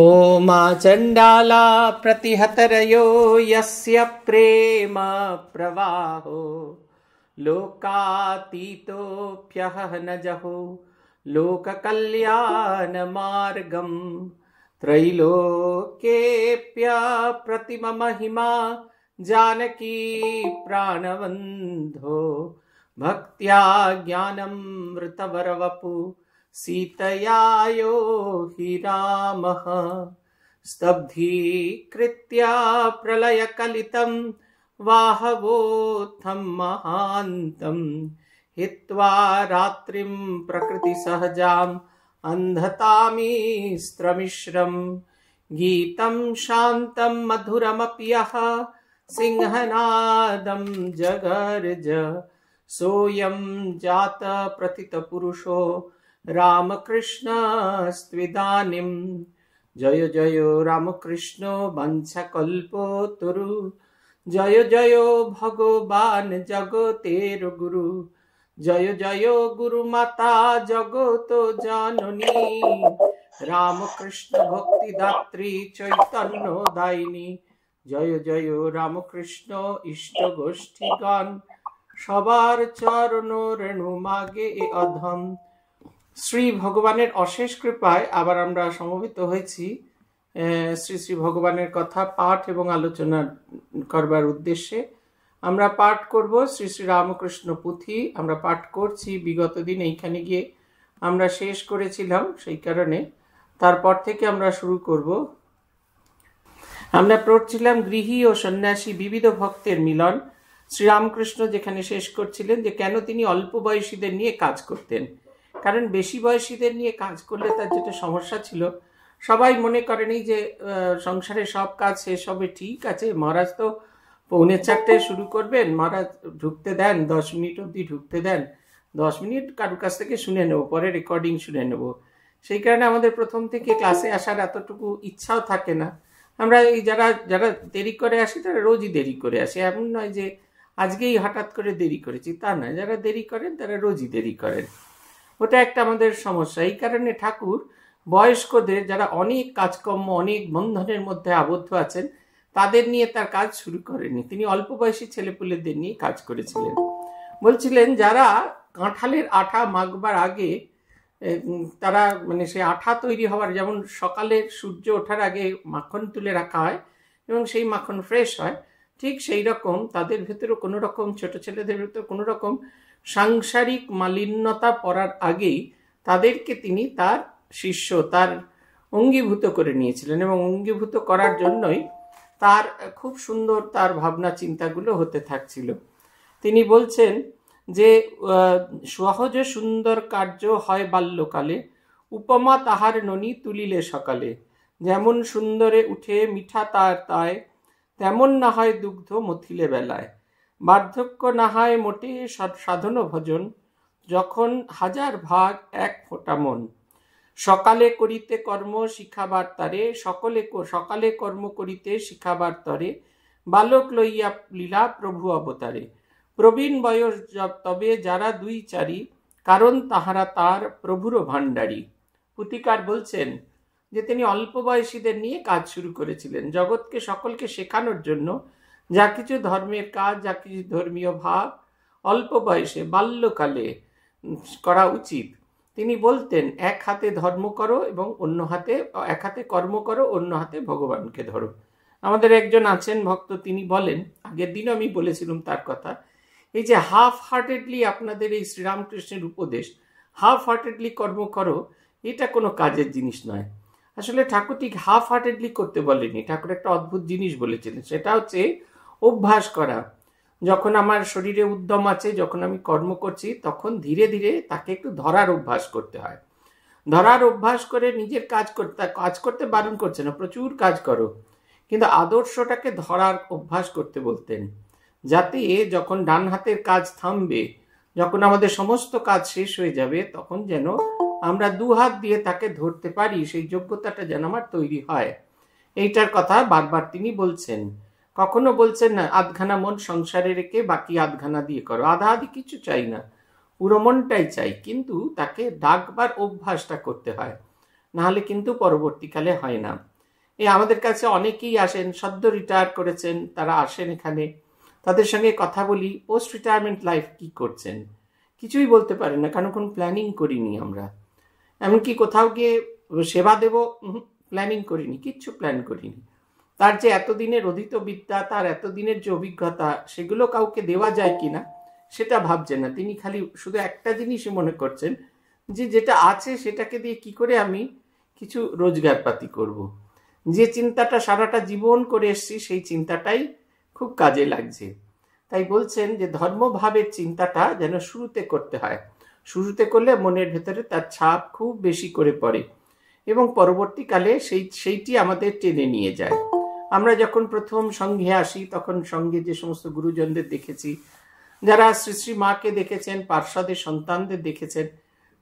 ओमाचण्डाला प्रतिहतरयो यस्य प्रेम प्रवाहो न जहो लोककल्याण महिमा जानकी जानकीप्राणवन्धो भक्त्या मृतवरवपु सीतया यो हि रामः स्तब्धीकृत्या प्रलयकलितं वाहवोत्थं महान्तं हित्वा रात्रिं प्रकृतिसहजाम् अन्धतामीस्त्रमिश्रम् गीतं शान्तं मधुरमपि यः सिंहनादं जगर्ज सोऽयं जातप्रथितपुरुषो रामकृष्णस्त्विदानीं জয় জয় রামকৃষ্ণ বাঞ্ছাকল্পতরু জয় জয় ভগবান জগতের গুরু জয় জয় গুরু মাতা জগত জাননী রামকৃষ্ণ ভক্তিদাত্রী চৈতন্য দায়িনী জয় জয় রামকৃষ্ণ ইষ্ট গোষ্ঠীগণ সবার চরণ রেণু মাগে অধম শ্রী ভগবানের অশেষ কৃপায় আবার আমরা সমবেত হয়েছি শ্রী শ্রী ভগবানের কথা পাঠ এবং আলোচনা করবার উদ্দেশ্যে আমরা পাঠ করব শ্রী শ্রী রামকৃষ্ণ পুঁথি আমরা পাঠ করছি বিগত দিন এইখানে গিয়ে আমরা শেষ করেছিলাম সেই কারণে তারপর থেকে আমরা শুরু করব আমরা পড়ছিলাম গৃহী ও সন্ন্যাসী বিবিধ ভক্তের মিলন শ্রীরামকৃষ্ণ যেখানে শেষ করছিলেন যে কেন তিনি অল্প বয়সীদের নিয়ে কাজ করতেন কারণ বেশি বয়সীদের নিয়ে কাজ করলে তার যেটা সমস্যা ছিল সবাই মনে করেনি যে সংসারে সব কাজ শেষ হবে ঠিক আছে মহারাজ তো পৌনে চারটে শুরু করবেন মহারাজ ঢুকতে দেন দশ মিনিট অব্দি ঢুকতে দেন দশ মিনিট কারুর কাছ থেকে শুনে নেবো পরে রেকর্ডিং শুনে নেব সেই কারণে আমাদের প্রথম থেকে ক্লাসে আসার এতটুকু ইচ্ছাও থাকে না আমরা এই যারা যারা দেরি করে আসি তারা রোজই দেরি করে আসে এমন নয় যে আজকেই হঠাৎ করে দেরি করেছি তা নয় যারা দেরি করেন তারা রোজই দেরি করেন ওটা একটা আমাদের সমস্যা এই কারণে ঠাকুর বয়স্কদের যারা অনেক কাজকর্ম অনেক বন্ধনের মধ্যে আবদ্ধ আছেন তাদের নিয়ে তার কাজ শুরু করেনি তিনি অল্প বয়সী ছেলেপুলেদের নিয়ে কাজ করেছিলেন বলছিলেন যারা কাঁঠালের আঠা মাখবার আগে তারা মানে সেই আঠা তৈরি হওয়ার যেমন সকালে সূর্য ওঠার আগে মাখন তুলে রাখা হয় এবং সেই মাখন ফ্রেশ হয় ঠিক সেই রকম তাদের ভেতরে কোনো রকম ছোট ছেলেদের ভেতরে কোনো রকম সাংসারিক মালিন্যতা পড়ার আগেই তাদেরকে তিনি তার শিষ্য তার অঙ্গীভূত করে নিয়েছিলেন এবং অঙ্গীভূত করার জন্যই তার খুব সুন্দর তার ভাবনা চিন্তাগুলো হতে থাকছিল তিনি বলছেন যে সহজে সুন্দর কার্য হয় বাল্যকালে উপমা তাহার ননী তুলিলে সকালে যেমন সুন্দরে উঠে মিঠা তার তায় তেমন না হয় দুগ্ধ মথিলে বেলায় বার্ধক্য না হয় মোটে সাধন ভজন যখন হাজার ভাগ এক ফোটা মন সকালে করিতে কর্ম শিখাবার তারে সকলে সকালে কর্ম করিতে শিখাবার তরে বালক লইয়া লীলা প্রভু অবতারে প্রবীণ বয়স তবে যারা দুই চারি কারণ তাহারা তার প্রভুর ভাণ্ডারী পুতিকার বলছেন যে তিনি অল্প বয়সীদের নিয়ে কাজ শুরু করেছিলেন জগৎকে সকলকে শেখানোর জন্য যা কিছু ধর্মের কাজ যা কিছু ধর্মীয় ভাব অল্প বয়সে বাল্যকালে করা উচিত তিনি বলতেন এক হাতে ধর্ম করো এবং অন্য হাতে এক হাতে কর্ম করো অন্য হাতে ভগবানকে ধরো আমাদের একজন আছেন ভক্ত তিনি বলেন আগের দিনও আমি বলেছিলাম তার কথা এই যে হাফ হার্টেডলি আপনাদের এই শ্রীরামকৃষ্ণের উপদেশ হাফ হার্টেডলি কর্ম করো এটা কোনো কাজের জিনিস নয় আসলে ঠাকুর ঠিক হাফ হার্টেডলি করতে বলেনি ঠাকুর একটা অদ্ভুত জিনিস বলেছিলেন সেটা হচ্ছে অভ্যাস করা যখন আমার শরীরে উদ্যম আছে যখন আমি কর্ম করছি তখন ধীরে ধীরে তাকে একটু ধরার অভ্যাস করতে হয় ধরার অভ্যাস করে নিজের কাজ করতে কাজ করতে বারণ করছে না প্রচুর কাজ করো কিন্তু আদর্শটাকে ধরার অভ্যাস করতে বলতেন যাতে যখন ডান হাতের কাজ থামবে যখন আমাদের সমস্ত কাজ শেষ হয়ে যাবে তখন যেন আমরা দু হাত দিয়ে তাকে ধরতে পারি সেই যোগ্যতাটা যেন আমার তৈরি হয় এইটার কথা বারবার তিনি বলছেন কখনো বলছেন না আধখানা মন সংসারে রেখে বাকি আধখানা দিয়ে করো আধা আধি কিছু চাই না পুরো মনটাই চাই কিন্তু তাকে ডাকবার অভ্যাসটা করতে হয় নাহলে কিন্তু পরবর্তীকালে হয় না এ আমাদের কাছে অনেকেই আসেন সদ্য রিটায়ার করেছেন তারা আসেন এখানে তাদের সঙ্গে কথা বলি পোস্ট রিটায়ারমেন্ট লাইফ কি করছেন কিছুই বলতে পারে না কারণ কোনো প্ল্যানিং করিনি আমরা এমনকি কোথাও গিয়ে সেবা দেব প্ল্যানিং করিনি কিচ্ছু প্ল্যান করিনি তার যে এতদিনের অধিত বিদ্যা তার এতদিনের যে অভিজ্ঞতা সেগুলো কাউকে দেওয়া যায় কি না সেটা ভাবছে না তিনি খালি শুধু একটা জিনিসই মনে করছেন যে যেটা আছে সেটাকে দিয়ে কি করে আমি কিছু রোজগারপাতি করব। যে চিন্তাটা সারাটা জীবন করে এসছি সেই চিন্তাটাই খুব কাজে লাগছে তাই বলছেন যে ধর্মভাবের চিন্তাটা যেন শুরুতে করতে হয় শুরুতে করলে মনের ভেতরে তার ছাপ খুব বেশি করে পড়ে এবং পরবর্তীকালে সেই সেইটি আমাদের টেনে নিয়ে যায় আমরা যখন প্রথম সঙ্গে আসি তখন সঙ্গে যে সমস্ত গুরুজনদের দেখেছি যারা শ্রী শ্রী মাকে দেখেছেন পার্শ্বদের সন্তানদের দেখেছেন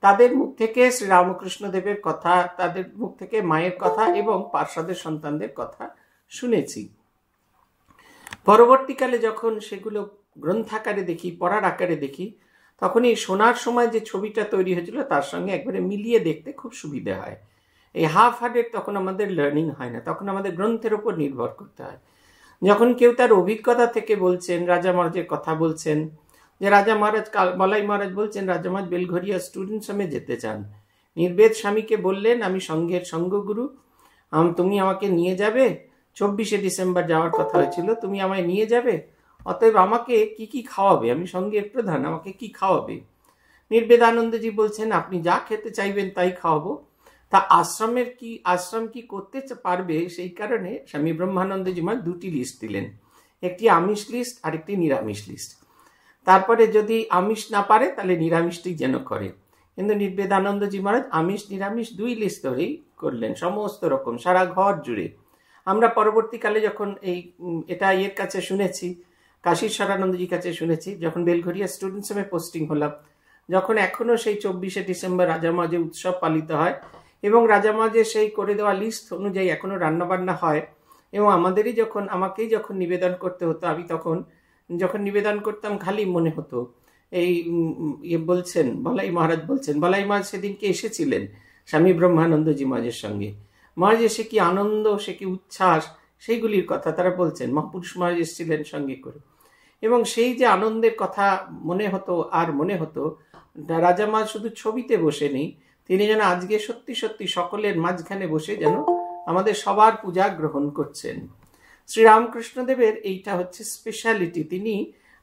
তাদের মুখ থেকে শ্রী রামকৃষ্ণদেবের কথা তাদের মুখ থেকে মায়ের কথা এবং পার্শ্বদের সন্তানদের কথা শুনেছি পরবর্তীকালে যখন সেগুলো গ্রন্থাকারে দেখি পড়ার আকারে দেখি তখন এই শোনার সময় যে ছবিটা তৈরি হয়েছিল তার সঙ্গে একবারে মিলিয়ে দেখতে খুব সুবিধে হয় এই হাফ হার্টেড তখন আমাদের লার্নিং হয় না তখন আমাদের গ্রন্থের উপর নির্ভর করতে হয় যখন কেউ তার অভিজ্ঞতা থেকে বলছেন রাজা মহারাজের কথা বলছেন যে রাজা মহারাজ কাল মলাই মহারাজ বলছেন রাজা মহারাজ বেলঘরিয়া স্টুডেন্ট সমে যেতে চান নির্বেদ স্বামীকে বললেন আমি সঙ্ঘের সঙ্ঘগুরু আম তুমি আমাকে নিয়ে যাবে চব্বিশে ডিসেম্বর যাওয়ার কথা হয়েছিল তুমি আমায় নিয়ে যাবে অতএব আমাকে কি কি খাওয়াবে আমি সঙ্গে প্রধান আমাকে কি খাওয়াবে নির্বেদানন্দজি বলছেন আপনি যা খেতে চাইবেন তাই খাওয়াবো তা আশ্রমের কি আশ্রম কি করতে পারবে সেই কারণে স্বামী ব্রহ্মানন্দ জীমান দুটি লিস্ট দিলেন একটি আমিষ লিস্ট আর একটি নিরামিষ লিস্ট তারপরে যদি আমিষ না পারে তাহলে নিরামিষটি যেন করে কিন্তু নির্বেদানন্দজি মহারাজ আমিষ নিরামিষ দুই লিস্ট ধরেই করলেন সমস্ত রকম সারা ঘর জুড়ে আমরা পরবর্তীকালে যখন এই এটা এর কাছে শুনেছি কাশীর সারানন্দজির কাছে শুনেছি যখন বেলঘরিয়া স্টুডেন্টস হোমে পোস্টিং হলাম যখন এখনও সেই চব্বিশে ডিসেম্বর মাঝে উৎসব পালিত হয় এবং যে সেই করে দেওয়া লিস্ট অনুযায়ী এখনও রান্নাবান্না হয় এবং আমাদেরই যখন আমাকেই যখন নিবেদন করতে হতো আমি তখন যখন নিবেদন করতাম খালি মনে হতো এই ইয়ে বলছেন বলাই মহারাজ বলছেন বলাই মহারাজ সেদিনকে এসেছিলেন স্বামী ব্রহ্মানন্দজি মাঝের সঙ্গে মহারাজ এসে কি আনন্দ সে কি উচ্ছ্বাস সেইগুলির কথা তারা বলছেন মহাপুরুষ মহারাজ এসেছিলেন সঙ্গে করে এবং সেই যে আনন্দের কথা মনে হতো আর মনে হতো রাজা মা শুধু ছবিতে বসে নেই তিনি যেন আজকে সত্যি সত্যি সকলের মাঝখানে বসে যেন আমাদের সবার পূজা গ্রহণ করছেন শ্রীরামকৃষ্ণদেবের এইটা হচ্ছে স্পেশালিটি তিনি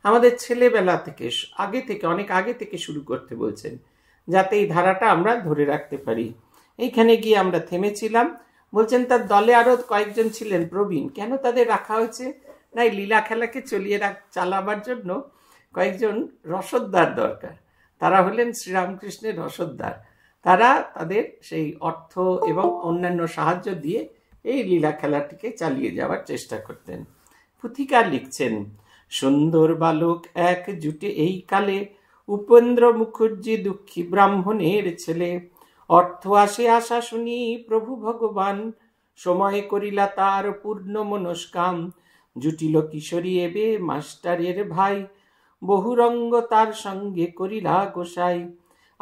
আমাদের ছেলেবেলা থেকে আগে থেকে অনেক আগে থেকে শুরু করতে বলছেন যাতে এই ধারাটা আমরা ধরে রাখতে পারি এইখানে গিয়ে আমরা থেমেছিলাম বলছেন তার দলে আরও কয়েকজন ছিলেন প্রবীণ কেন তাদের রাখা হয়েছে না এই লীলা খেলাকে চলিয়ে রাখ চালাবার জন্য কয়েকজন রসদ্দার দরকার তারা হলেন শ্রীরামকৃষ্ণের রসদ্দার তারা তাদের সেই অর্থ এবং অন্যান্য সাহায্য দিয়ে এই লীলা খেলাটিকে চালিয়ে যাওয়ার চেষ্টা করতেন পুথিকা লিখছেন সুন্দর বালক এক জুটে এই কালে উপেন্দ্র মুখুর্জি দুঃখী ব্রাহ্মণের ছেলে অর্থ আসে আশা শুনি প্রভু ভগবান সময় করিলা তার পূর্ণ মনস্কাম জুটিল কিশোরী এবে মাস্টারের ভাই বহুরঙ্গ তার সঙ্গে করিলা গোসাই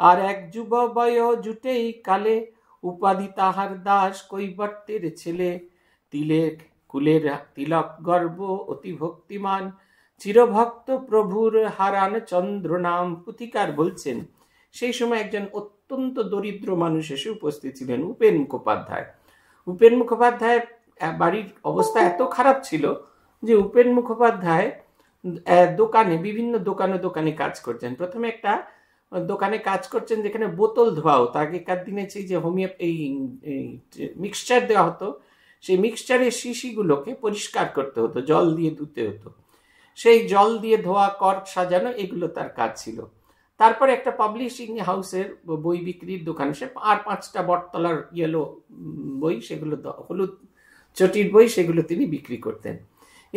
আর এক যুব বয় জুটেই কালে উপাধি তাহার দাস কৈবর্তের ছেলে তিলেক কুলের তিলক গর্ব অতি ভক্তিমান চিরভক্ত প্রভুর হারান চন্দ্র নাম পুথিকার বলছেন সেই সময় একজন অত্যন্ত দরিদ্র মানুষ এসে উপস্থিত ছিলেন উপেন মুখোপাধ্যায় উপেন মুখোপাধ্যায়ের বাড়ির অবস্থা এত খারাপ ছিল যে উপেন মুখোপাধ্যায় দোকানে বিভিন্ন দোকানে দোকানে কাজ করছেন প্রথমে একটা দোকানে কাজ করছেন যেখানে বোতল ধোয়া হতো আগেকার দিনে সেই যে হোমিও এই মিক্সচার দেওয়া হতো সেই মিক্সচারের শিশিগুলোকে পরিষ্কার করতে হতো জল দিয়ে ধুতে হতো সেই জল দিয়ে ধোয়া কর্ক সাজানো এগুলো তার কাজ ছিল তারপরে একটা পাবলিশিং হাউসের বই বিক্রির দোকান সে আর পাঁচটা বটতলার ইয়েলো বই সেগুলো হলুদ চটির বই সেগুলো তিনি বিক্রি করতেন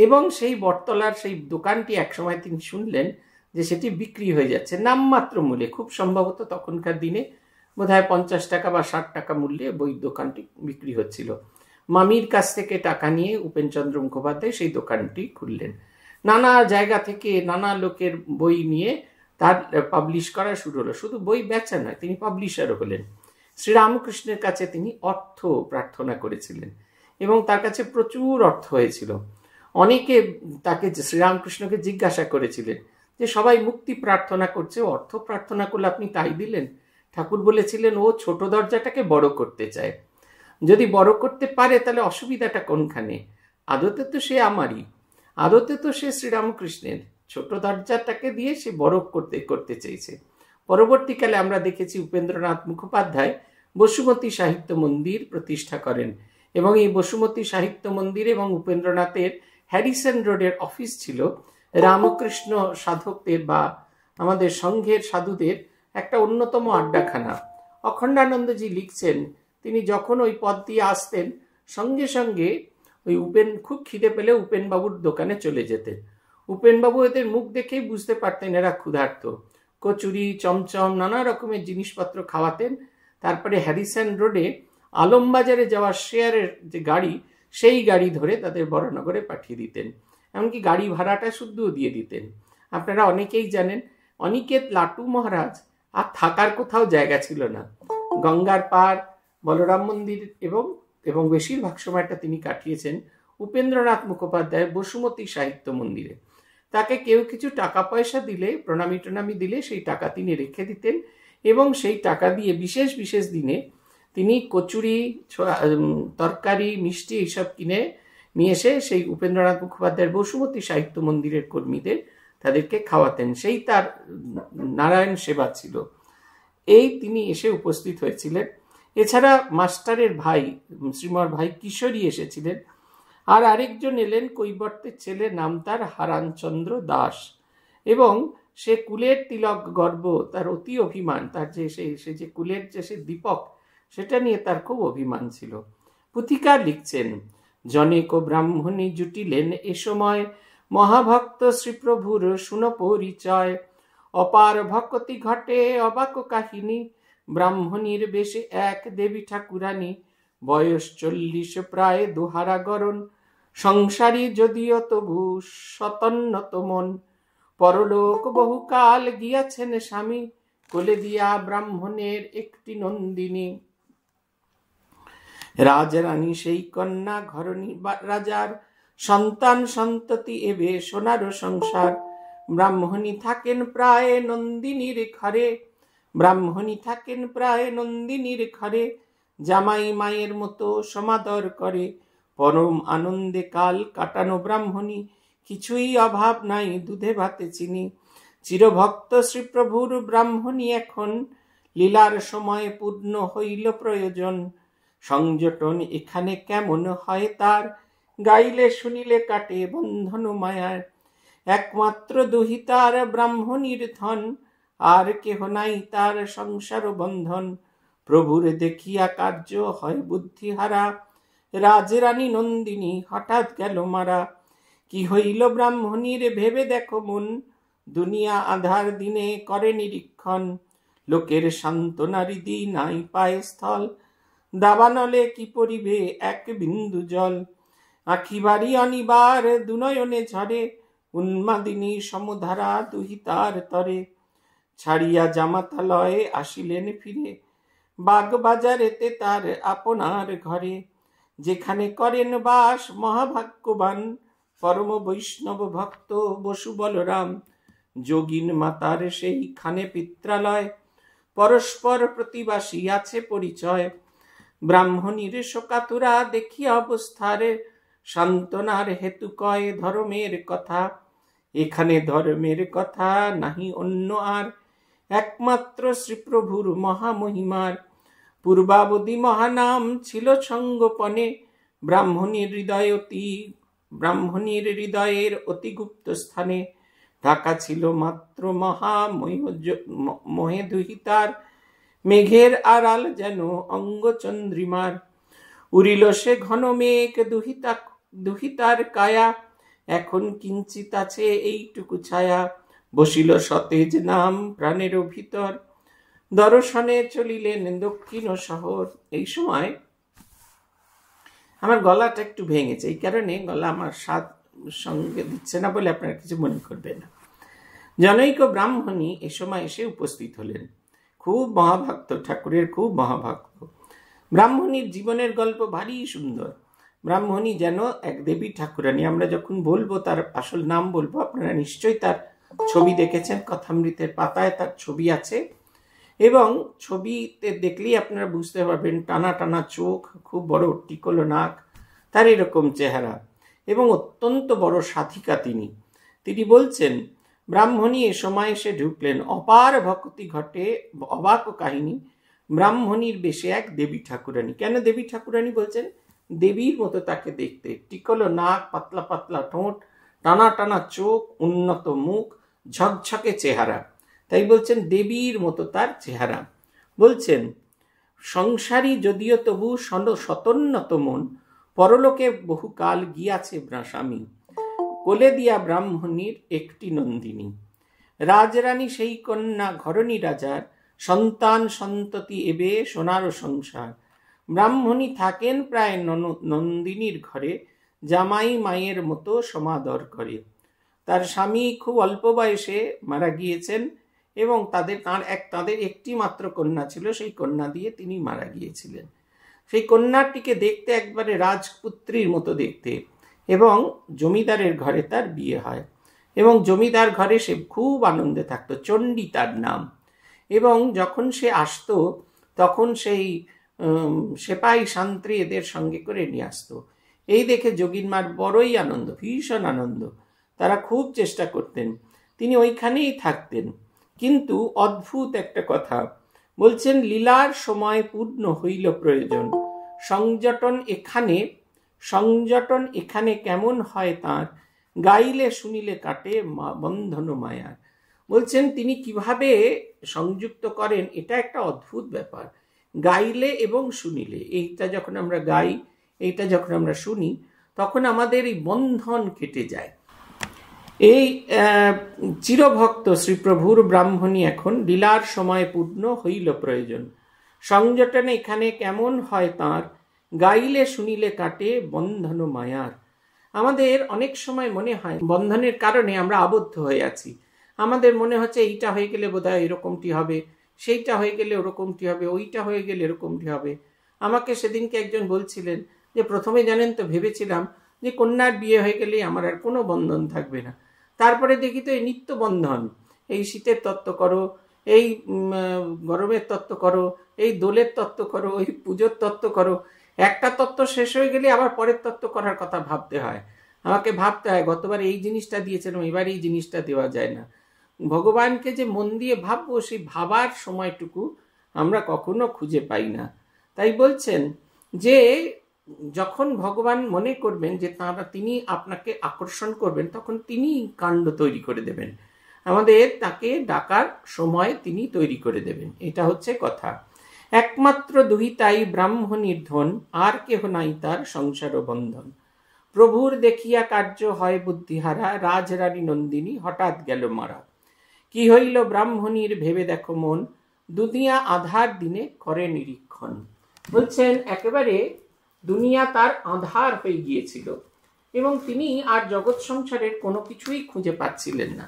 এবং সেই বটতলার সেই দোকানটি একসময় তিনি শুনলেন যে সেটি বিক্রি হয়ে যাচ্ছে নামমাত্র মূল্যে খুব সম্ভবত তখনকার দিনে বোধ হয় পঞ্চাশ টাকা বা ষাট টাকা মূল্যে বই দোকানটি বিক্রি হচ্ছিল মামির কাছ থেকে টাকা নিয়ে উপেনচন্দ্র মুখোপাধ্যায় সেই দোকানটি খুললেন নানা জায়গা থেকে নানা লোকের বই নিয়ে তার পাবলিশ করা শুরু হলো শুধু বই বেচা নয় তিনি পাবলিশারও হলেন শ্রীরামকৃষ্ণের কাছে তিনি অর্থ প্রার্থনা করেছিলেন এবং তার কাছে প্রচুর অর্থ হয়েছিল অনেকে তাকে শ্রীরামকৃষ্ণকে জিজ্ঞাসা করেছিলেন যে সবাই মুক্তি প্রার্থনা করছে অর্থ প্রার্থনা করলে আপনি তাই দিলেন ঠাকুর বলেছিলেন ও ছোট দরজাটাকে বড় করতে চায় যদি বড় করতে পারে তাহলে অসুবিধাটা কোনখানে আদতে তো সে আমারই আদতে তো সে শ্রীরামকৃষ্ণের ছোট দরজাটাকে দিয়ে সে বড় করতে করতে চেয়েছে পরবর্তীকালে আমরা দেখেছি উপেন্দ্রনাথ মুখোপাধ্যায় বসুমতী সাহিত্য মন্দির প্রতিষ্ঠা করেন এবং এই বসুমতী সাহিত্য মন্দির এবং উপেন্দ্রনাথের হ্যারিসন রোডের অফিস ছিল রামকৃষ্ণ সাধকদের বা আমাদের সংঘের সাধুদের একটা অন্যতম আড্ডাখানা অখণ্ডানন্দজি লিখছেন তিনি যখন ওই পদ দিয়ে আসতেন সঙ্গে সঙ্গে ওই উপেন খুব খিদে পেলে উপেনবাবুর দোকানে চলে যেতেন উপেনবাবু এদের মুখ দেখেই বুঝতে পারতেন এরা ক্ষুধার্ত কচুরি চমচম নানা রকমের জিনিসপত্র খাওয়াতেন তারপরে হ্যারিসন রোডে আলমবাজারে যাওয়ার শেয়ারের যে গাড়ি সেই গাড়ি ধরে তাদের বড়নগরে পাঠিয়ে দিতেন এমনকি গাড়ি ভাড়াটা শুদ্ধ দিয়ে দিতেন আপনারা অনেকেই জানেন অনিকেত লাটু মহারাজ আর থাকার কোথাও জায়গা ছিল না গঙ্গার পার বলরাম মন্দির এবং এবং বেশিরভাগ সময়টা তিনি কাটিয়েছেন উপেন্দ্রনাথ মুখোপাধ্যায়ের বসুমতী সাহিত্য মন্দিরে তাকে কেউ কিছু টাকা পয়সা দিলে প্রণামী টনামি দিলে সেই টাকা তিনি রেখে দিতেন এবং সেই টাকা দিয়ে বিশেষ বিশেষ দিনে তিনি কচুরি তরকারি মিষ্টি এইসব কিনে নিয়ে এসে সেই উপেন্দ্রনাথ মুখোপাধ্যায়ের বসুমতী সাহিত্য মন্দিরের কর্মীদের তাদেরকে খাওয়াতেন সেই তার নারায়ণ সেবা ছিল এই তিনি এসে উপস্থিত হয়েছিলেন এছাড়া মাস্টারের ভাই শ্রীমার ভাই কিশোরী এসেছিলেন আর আরেকজন এলেন কৈবর্তের ছেলে নাম তার হারানচন্দ্র দাস এবং সে কুলের তিলক গর্ব তার অতি অভিমান তার যে সে সে যে কুলের যে সে দীপক সেটা নিয়ে তার খুব অভিমান ছিল পুথিকা লিখছেন জনেক ব্রাহ্মণী জুটিলেন এ সময় মহাভক্ত শ্রীপ্রভুর শুন পরিচয় অপার ভক্তি ঘটে অবাক কাহিনী ব্রাহ্মণীর বেশে এক দেবী ঠাকুরানী বয়স চল্লিশ প্রায় দুহারা গরণ সংসারী যদিও তবু সতন্নত মন পরলোক বহুকাল গিয়াছেন স্বামী কোলে দিয়া ব্রাহ্মণের একটি নন্দিনী রাজরানী সেই কন্যা ঘরণী রাজার সন্তান সন্ততি এবে সোনার সংসার ব্রাহ্মণী থাকেন প্রায় নন্দিনীর ঘরে ব্রাহ্মণী থাকেন প্রায় নন্দিনীর ঘরে জামাই মায়ের মতো সমাদর করে পরম আনন্দে কাল কাটানো ব্রাহ্মণী কিছুই অভাব নাই দুধে ভাতে চিনি চিরভক্ত শ্রীপ্রভুর ব্রাহ্মণী এখন লীলার সময় পূর্ণ হইল প্রয়োজন সংযটন এখানে কেমন হয় তার গাইলে শুনিলে কাটে বন্ধন মায়ার একমাত্র দুহিতার ব্রাহ্মণীর ধন আর কেহ নাই তার সংসার বন্ধন প্রভুর দেখিয়া কার্য হয় বুদ্ধিহারা রাজরানী নন্দিনী হঠাৎ গেল মারা কি হইল ব্রাহ্মণীর ভেবে দেখো মন দুনিয়া আধার দিনে করে নিরীক্ষণ লোকের শান্ত নারী দি নাই পায় স্থল দাবানলে কি পরিবে এক বিন্দু জল আখি বাড়ি অনিবার দুনয়নে ঝরে উন্মাদিনী সমধারা দুহিতার তরে ছাড়িয়া জামাতালয়ে আসিলেন ফিরে বাগবাজারেতে তার আপনার ঘরে যেখানে করেন বাস মহাভাগ্যবান পরম বৈষ্ণব ভক্ত বসু বলরাম যোগিন মাতার সেই খানে পিত্রালয় পরস্পর প্রতিবাসী আছে পরিচয় ব্রাহ্মণীর শোকাতুরা দেখিয়া অবস্থারে সান্ত্বনার হেতু কয় ধর্মের কথা এখানে ধর্মের কথা নাহি অন্য আর একমাত্র শ্রীপ্রভুর মহামহিমার পূর্বাবধি মহানাম ছিল সঙ্গপনে ব্রাহ্মণীর হৃদয় অতি ব্রাহ্মণীর হৃদয়ের অতি গুপ্ত স্থানে ঢাকা ছিল মাত্র মহা মহে দুহিতার মেঘের আড়াল যেন অঙ্গচন্দ্রিমার উড়িল সে ঘন মেঘ দুহিতা দুহিতার কায়া এখন কিঞ্চিত আছে এইটুকু ছায়া বসিল সতেজ নাম প্রাণের ভিতর দর্শনে চলিলেন দক্ষিণ শহর এই সময় আমার গলাটা একটু ভেঙেছে এই কারণে গলা আমার স্বাদ সঙ্গে দিচ্ছে না বলে আপনারা কিছু মনে করবে না জনৈক ব্রাহ্মণী এ সময় এসে উপস্থিত হলেন খুব মহাভক্ত ঠাকুরের খুব মহাভক্ত ব্রাহ্মণীর জীবনের গল্প ভারী সুন্দর ব্রাহ্মণী যেন এক দেবী ঠাকুরানী আমরা যখন বলবো তার আসল নাম বলবো আপনারা নিশ্চয়ই তার ছবি দেখেছেন কথামৃতের পাতায় তার ছবি আছে এবং ছবিতে দেখলেই আপনারা বুঝতে পারবেন টানা টানা চোখ খুব বড় টিকলো নাক তার এরকম চেহারা এবং অত্যন্ত বড় সাধিকা তিনি তিনি বলছেন ব্রাহ্মণী এ সময় এসে ঢুকলেন অপার ভক্তি ঘটে অবাক কাহিনী ব্রাহ্মণীর বেশে এক দেবী ঠাকুরানী কেন দেবী ঠাকুরানী বলছেন দেবীর মতো তাকে দেখতে টিকলো নাক পাতলা পাতলা ঠোঁট টানা টানা চোখ উন্নত মুখ ঝকঝকে চেহারা তাই বলছেন দেবীর মতো তার চেহারা বলছেন সংসারী যদিও তবু সন সতন্নত মন পরলোকে বহুকাল গিয়াছে ব্রাসামী কোলেদিয়া ব্রাহ্মণীর একটি নন্দিনী রাজরানী সেই কন্যা ঘরণী রাজার সন্তান সন্ততি এবে সোনার সংসার ব্রাহ্মণী থাকেন প্রায় নন্দিনীর ঘরে জামাই মায়ের মতো সমাদর করে তার স্বামী খুব অল্প বয়সে মারা গিয়েছেন এবং তাদের তাঁর এক তাঁদের একটি মাত্র কন্যা ছিল সেই কন্যা দিয়ে তিনি মারা গিয়েছিলেন সেই কন্যাটিকে দেখতে একবারে রাজপুত্রীর মতো দেখতে এবং জমিদারের ঘরে তার বিয়ে হয় এবং জমিদার ঘরে সে খুব আনন্দে থাকতো চণ্ডী তার নাম এবং যখন সে আসত তখন সেই সেপাই শান্তি এদের সঙ্গে করে নিয়ে আসতো এই দেখে যোগীর মার বড়ই আনন্দ ভীষণ আনন্দ তারা খুব চেষ্টা করতেন তিনি ওইখানেই থাকতেন কিন্তু অদ্ভুত একটা কথা বলছেন লীলার সময় পূর্ণ হইল প্রয়োজন সংযটন এখানে সংযটন এখানে কেমন হয় তার গাইলে শুনিলে কাটে বন্ধন মায়ার বলছেন তিনি কিভাবে সংযুক্ত করেন এটা একটা অদ্ভুত ব্যাপার গাইলে এবং শুনিলে এইটা যখন আমরা গাই এইটা যখন আমরা শুনি তখন আমাদের এই বন্ধন কেটে যায় এই চিরভক্ত শ্রীপ্রভুর ব্রাহ্মণী এখন লীলার সময় পূর্ণ হইল প্রয়োজন সংযটনে এখানে কেমন হয় তাঁর গাইলে শুনিলে কাটে বন্ধন মায়ার আমাদের অনেক সময় মনে হয় বন্ধনের কারণে আমরা আবদ্ধ হয়ে আছি আমাদের মনে হচ্ছে এইটা হয়ে গেলে বোধহয় এরকমটি হবে সেইটা হয়ে গেলে ওরকমটি হবে ওইটা হয়ে গেলে এরকমটি হবে আমাকে সেদিনকে একজন বলছিলেন যে প্রথমে জানেন তো ভেবেছিলাম যে কন্যার বিয়ে হয়ে গেলেই আমার আর কোনো বন্ধন থাকবে না তারপরে দেখি তো এই নিত্য বন্ধন এই শীতের তত্ত্ব করো এই গরমের তত্ত্ব করো এই দোলের তত্ত্ব করো এই পুজোর তত্ত্ব করো একটা তত্ত্ব শেষ হয়ে গেলে আবার পরের তত্ত্ব করার কথা ভাবতে হয় আমাকে ভাবতে হয় গতবার এই জিনিসটা দিয়েছিলাম এবার এই জিনিসটা দেওয়া যায় না ভগবানকে যে মন দিয়ে ভাববো সেই ভাবার সময়টুকু আমরা কখনো খুঁজে পাই না তাই বলছেন যে যখন ভগবান মনে করবেন যে তাঁরা তিনি আপনাকে আকর্ষণ করবেন তখন তিনি কাণ্ড তৈরি করে দেবেন আমাদের তাকে ডাকার সময় তিনি তৈরি করে দেবেন এটা হচ্ছে কথা একমাত্র দুহিতাই ব্রাহ্ম নির্ধন আর কেহ নাই তার সংসার বন্ধন প্রভুর দেখিয়া কার্য হয় বুদ্ধিহারা রাজরানী নন্দিনী হঠাৎ গেল মারা কি হইল ব্রাহ্মণীর ভেবে দেখো মন দুনিয়া আধার দিনে করে নিরীক্ষণ বলছেন একেবারে দুনিয়া তার আধার হয়ে গিয়েছিল এবং তিনি আর জগৎ সংসারের কোনো কিছুই খুঁজে পাচ্ছিলেন না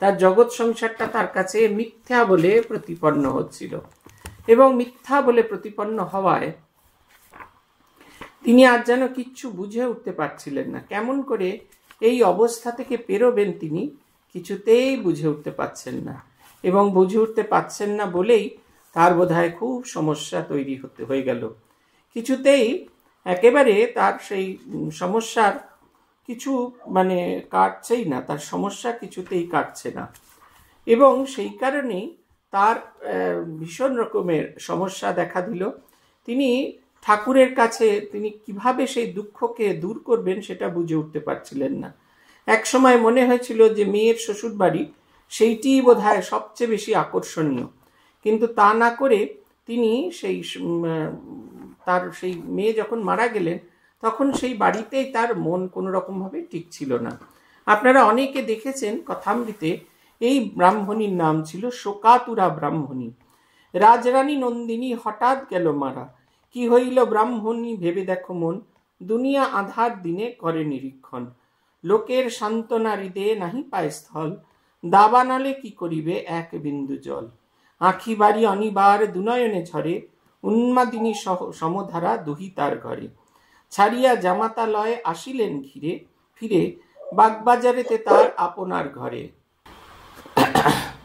তার জগৎ সংসারটা তার কাছে মিথ্যা বলে প্রতিপন্ন হচ্ছিল এবং মিথ্যা বলে প্রতিপন্ন হওয়ায় তিনি আর যেন কিচ্ছু বুঝে উঠতে পারছিলেন না কেমন করে এই অবস্থা থেকে পেরোবেন তিনি কিছুতেই বুঝে উঠতে পারছেন না এবং বুঝে উঠতে পারছেন না বলেই তার বোধহয় খুব সমস্যা তৈরি হতে হয়ে গেল কিছুতেই একেবারে তার সেই সমস্যার কিছু মানে কাটছেই না তার সমস্যা কিছুতেই কাটছে না এবং সেই কারণেই তার ভীষণ রকমের সমস্যা দেখা দিল তিনি ঠাকুরের কাছে তিনি কিভাবে সেই দুঃখকে দূর করবেন সেটা বুঝে উঠতে পারছিলেন না এক সময় মনে হয়েছিল যে মেয়ের শ্বশুর বাড়ি সেইটিই বোধ সবচেয়ে বেশি আকর্ষণীয় কিন্তু তা না করে তিনি সেই তার সেই মেয়ে যখন মারা গেলেন তখন সেই বাড়িতেই তার মন কোনো রকমভাবে ঠিক ছিল না আপনারা অনেকে দেখেছেন কথামৃতে এই ব্রাহ্মণীর নাম ছিল শোকাতুরা ব্রাহ্মণী রাজরানী নন্দিনী হঠাৎ গেল মারা কি হইল ব্রাহ্মণী ভেবে দেখো মন দুনিয়া আধার দিনে করে নিরীক্ষণ লোকের সান্ত্বনা হৃদে নাহি পায় স্থল দাবানালে কি করিবে এক বিন্দু জল আঁখি বাড়ি অনিবার দুনয়নে ঝরে উন্মাদিনী সহ সমধারা দুহিতার ঘরে ছাড়িয়া জামাতালয়ে আসিলেন ঘিরে ফিরে বাগবাজারেতে তার আপনার ঘরে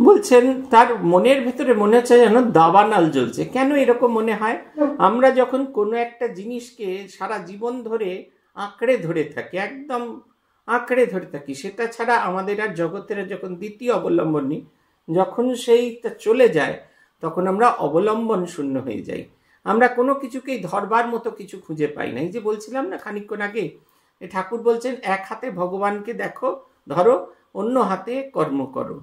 বলছেন তার মনের ভিতরে মনে হচ্ছে যেন দাবানাল জ্বলছে কেন এরকম মনে হয় আমরা যখন কোনো একটা জিনিসকে সারা জীবন ধরে আঁকড়ে ধরে থাকি একদম আঁকড়ে ধরে থাকি সেটা ছাড়া আমাদের আর জগতের যখন দ্বিতীয় অবলম্বন নেই যখন সেইটা চলে যায় তখন আমরা অবলম্বন শূন্য হয়ে যাই আমরা কোনো কিছুকেই ধরবার মতো কিছু খুঁজে পাই না এই যে বলছিলাম না খানিক্ষণ আগে ঠাকুর বলছেন এক হাতে ভগবানকে দেখো ধরো অন্য হাতে কর্ম করো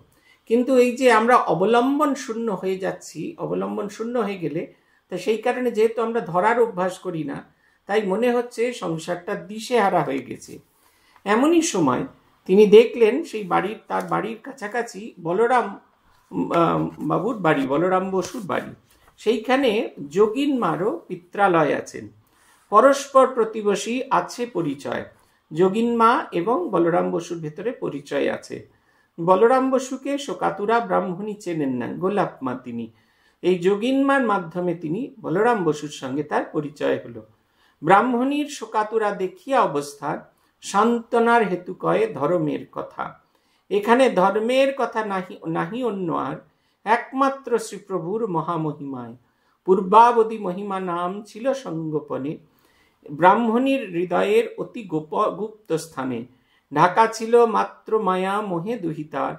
কিন্তু এই যে আমরা অবলম্বন শূন্য হয়ে যাচ্ছি অবলম্বন শূন্য হয়ে গেলে তা সেই কারণে যেহেতু আমরা ধরার অভ্যাস করি না তাই মনে হচ্ছে সংসারটা দিশেহারা হয়ে গেছে এমনই সময় তিনি দেখলেন সেই বাড়ির তার বাড়ির কাছাকাছি বলরাম বাবুর বাড়ি বলরাম বসুর বাড়ি সেইখানে যোগিন মারও পিত্রালয় আছেন পরস্পর প্রতিবেশী আছে পরিচয় যোগিন মা এবং বলরাম বসুর ভেতরে পরিচয় আছে বলরাম বসুকে শোকাতুরা ব্রাহ্মণী চেনেন না গোলাপ মা তিনি এই যোগিনমার মাধ্যমে তিনি বলরাম বসুর সঙ্গে তার পরিচয় হলো ব্রাহ্মণীর শোকাতুরা দেখিয়া অবস্থান সান্ত্বনার হেতু কয়ে ধর্মের কথা এখানে ধর্মের কথা নাহি নাহি অন্য আর একমাত্র শ্রীপ্রভুর মহামহিমায় পূর্বাবধি মহিমা নাম ছিল সঙ্গোপনে ব্রাহ্মণীর হৃদয়ের অতি গোপ গুপ্ত স্থানে ঢাকা ছিল মাত্র মায়া মোহে দুহিতার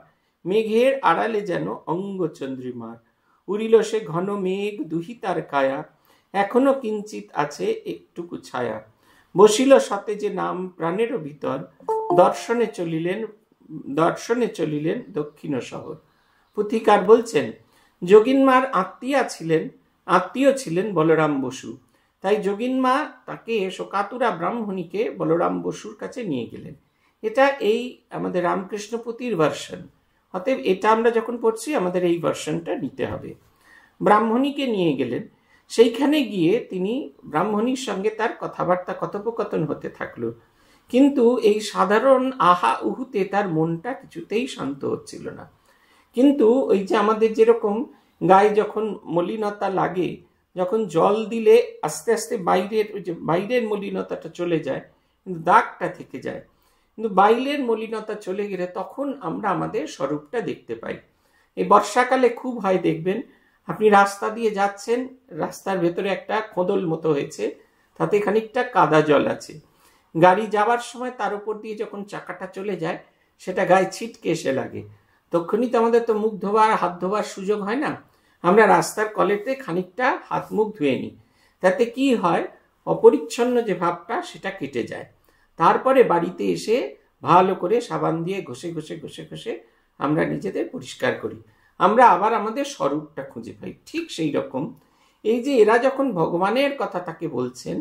মেঘের আড়ালে যেন অঙ্গচন্দ্রিমার উড়িল সে ঘন মেঘ দুহিতার কায়া এখনো কিঞ্চিত আছে একটুকু ছায়া বসিল সাথে যে নাম প্রাণের ভিতর দর্শনে চলিলেন দর্শনে চলিলেন দক্ষিণ শহর পুথিকার বলছেন যোগিনমার আত্মীয়া ছিলেন আত্মীয় ছিলেন বলরাম বসু তাই যোগিনমা তাকে শোকাতুরা ব্রাহ্মণীকে বলরাম বসুর কাছে নিয়ে গেলেন এটা এই আমাদের রামকৃষ্ণপতির ভার্সন অতএব এটা আমরা যখন পড়ছি আমাদের এই ভার্সনটা নিতে হবে ব্রাহ্মণীকে নিয়ে গেলেন সেইখানে গিয়ে তিনি ব্রাহ্মণীর সঙ্গে তার কথাবার্তা কথোপকথন হতে থাকলো কিন্তু এই সাধারণ আহা উহুতে তার মনটা কিছুতেই শান্ত হচ্ছিল না কিন্তু ওই যে আমাদের যেরকম গায়ে যখন মলিনতা লাগে যখন জল দিলে আস্তে আস্তে বাইরের ওই যে বাইরের মলিনতাটা চলে যায় কিন্তু দাগটা থেকে যায় কিন্তু বাইলের মলিনতা চলে গেলে তখন আমরা আমাদের স্বরূপটা দেখতে পাই এই বর্ষাকালে খুব হয় দেখবেন আপনি রাস্তা দিয়ে যাচ্ছেন রাস্তার ভেতরে একটা খোদল মতো হয়েছে তাতে খানিকটা কাদা জল আছে গাড়ি যাওয়ার সময় তার উপর দিয়ে যখন চাকাটা চলে যায় সেটা গায়ে ছিটকে এসে লাগে তখনই তো আমাদের তো মুখ ধোবার হাত ধোবার সুযোগ হয় না আমরা রাস্তার কলেতে খানিকটা হাত মুখ ধুয়ে নিই তাতে কি হয় অপরিচ্ছন্ন যে ভাবটা সেটা কেটে যায় তারপরে বাড়িতে এসে ভালো করে সাবান দিয়ে ঘষে ঘষে ঘষে ঘষে আমরা নিজেদের পরিষ্কার করি আমরা আবার আমাদের স্বরূপটা খুঁজে পাই ঠিক সেই রকম এই যে এরা যখন ভগবানের কথা তাকে বলছেন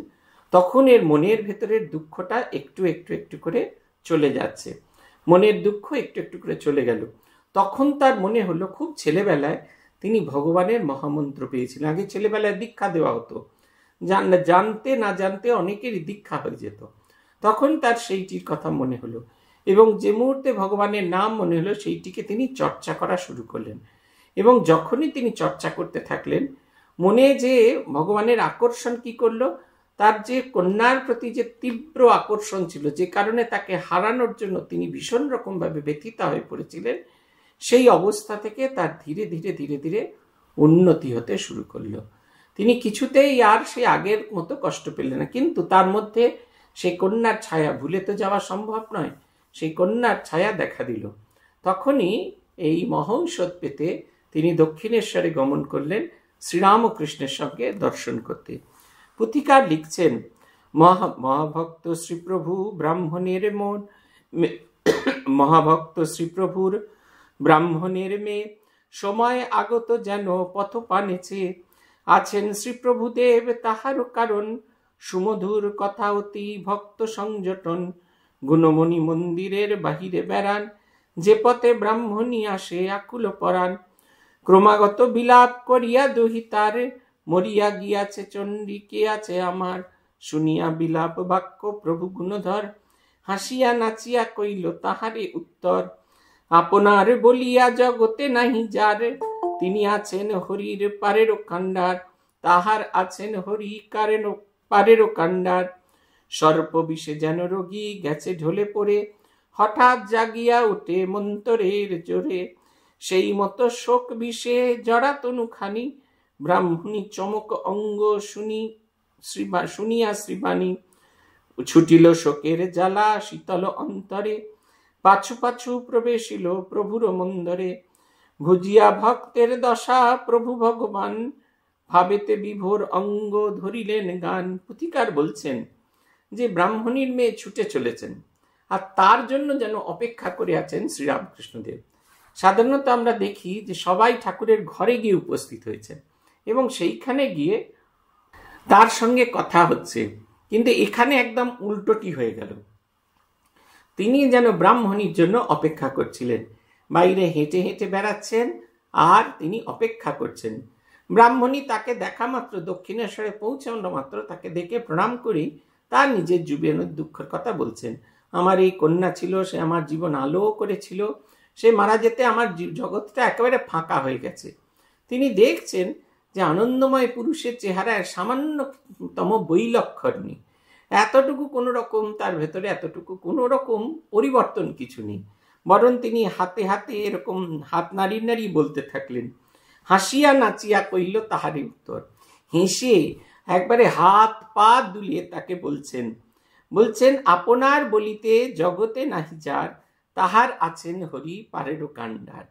তখন এর মনের ভেতরের দুঃখটা একটু একটু একটু করে চলে যাচ্ছে মনের দুঃখ একটু একটু করে চলে গেল তখন তার মনে হলো খুব ছেলেবেলায় তিনি ভগবানের মহামন্ত্র পেয়েছিলেন আগে ছেলেবেলায় দীক্ষা দেওয়া হতো জানতে না জানতে অনেকেরই দীক্ষা হয়ে যেত তখন তার সেইটির কথা মনে হলো এবং যে মুহূর্তে ভগবানের নাম মনে হলো সেইটিকে তিনি চর্চা করা শুরু করলেন এবং যখনই তিনি চর্চা করতে থাকলেন মনে যে ভগবানের আকর্ষণ কি করলো তার যে কন্যার প্রতি যে তীব্র আকর্ষণ ছিল যে কারণে তাকে হারানোর জন্য তিনি ভীষণ রকমভাবে ব্যথিতা হয়ে পড়েছিলেন সেই অবস্থা থেকে তার ধীরে ধীরে ধীরে ধীরে উন্নতি হতে শুরু করলো তিনি কিছুতেই আর সে আগের মতো কষ্ট পেলেন না কিন্তু তার মধ্যে সেই কন্যার ছায়া ভুলে তো যাওয়া সম্ভব নয় সেই কন্যার ছায়া দেখা দিল তখনই এই মহৌষধ পেতে তিনি দক্ষিণেশ্বরে গমন করলেন শ্রীরামকৃষ্ণের সঙ্গে দর্শন করতে পুতিকার লিখছেন মহাভক্ত শ্রীপ্রভু ব্রাহ্মণের মন মহাভক্ত শ্রীপ্রভুর ব্রাহ্মণের মেয়ে সময় আগত যেন পথ পানেছে আছেন শ্রীপ্রভুদেব তাহারও কারণ সুমধুর কথা অতি ভক্ত সংযটন গুণমণি মন্দিরের বাহিরে বেড়ান যে পথে ব্রাহ্মণী আসে আকুল পরাণ ক্রমাগত বিলাপ করিয়া দহিতার মরিয়া গিয়াছে চণ্ডী কে আছে আমার শুনিয়া বিলাপ বাক্য প্রভু গুণধর হাসিয়া নাচিয়া কইল তাহারে উত্তর আপনার বলিয়া জগতে নাহি যার তিনি আছেন হরির পারের কাণ্ডার তাহার আছেন হরি কারেন পারেরও কান্নার বিষে যেন রোগী গেছে ঢলে পড়ে হঠাৎ জাগিয়া ওঠে মন্তরের জোরে সেই মতো শোক বিষে তনুখানি ব্রাহ্মণী চমক অঙ্গ শুনি শ্রীবা শুনিয়া শ্রীবাণী ছুটিল শোকের জ্বালা শীতল অন্তরে পাছু পাছু প্রবেশিল প্রভুর মন্দরে ভুজিয়া ভক্তের দশা প্রভু ভগবান ভাবেতে বিভোর অঙ্গ ধরিলেন গান পুথিকার বলছেন যে ব্রাহ্মণীর মেয়ে ছুটে চলেছেন আর তার জন্য যেন অপেক্ষা করে আছেন শ্রীরামকৃষ্ণদেব সাধারণত আমরা দেখি যে সবাই ঠাকুরের ঘরে গিয়ে উপস্থিত হয়েছে এবং সেইখানে গিয়ে তার সঙ্গে কথা হচ্ছে কিন্তু এখানে একদম উল্টোটি হয়ে গেল তিনি যেন ব্রাহ্মণীর জন্য অপেক্ষা করছিলেন বাইরে হেঁটে হেঁটে বেড়াচ্ছেন আর তিনি অপেক্ষা করছেন ব্রাহ্মণী তাকে দেখা মাত্র দক্ষিণেশ্বরে পৌঁছানো মাত্র তাকে দেখে প্রণাম করি তার নিজের জুবেনের দুঃখের কথা বলছেন আমার এই কন্যা ছিল সে আমার জীবন আলো করেছিল সে মারা যেতে আমার জগৎটা একেবারে ফাঁকা হয়ে গেছে তিনি দেখছেন যে আনন্দময় পুরুষের চেহারায় সামান্যতম বৈলক্ষণ এতটুকু কোনো রকম তার ভেতরে এতটুকু কোনো রকম পরিবর্তন কিছু নেই বরং তিনি হাতে হাতে এরকম হাত নাড়ি নাড়ি বলতে থাকলেন হাসিয়া নাচিয়া কহিল তাহারই উত্তর হেসে একবারে হাত পা দুলিয়ে তাকে বলছেন বলছেন আপনার বলিতে জগতে নাহি যার তাহার আছেন হরি পারেরও কাণ্ডার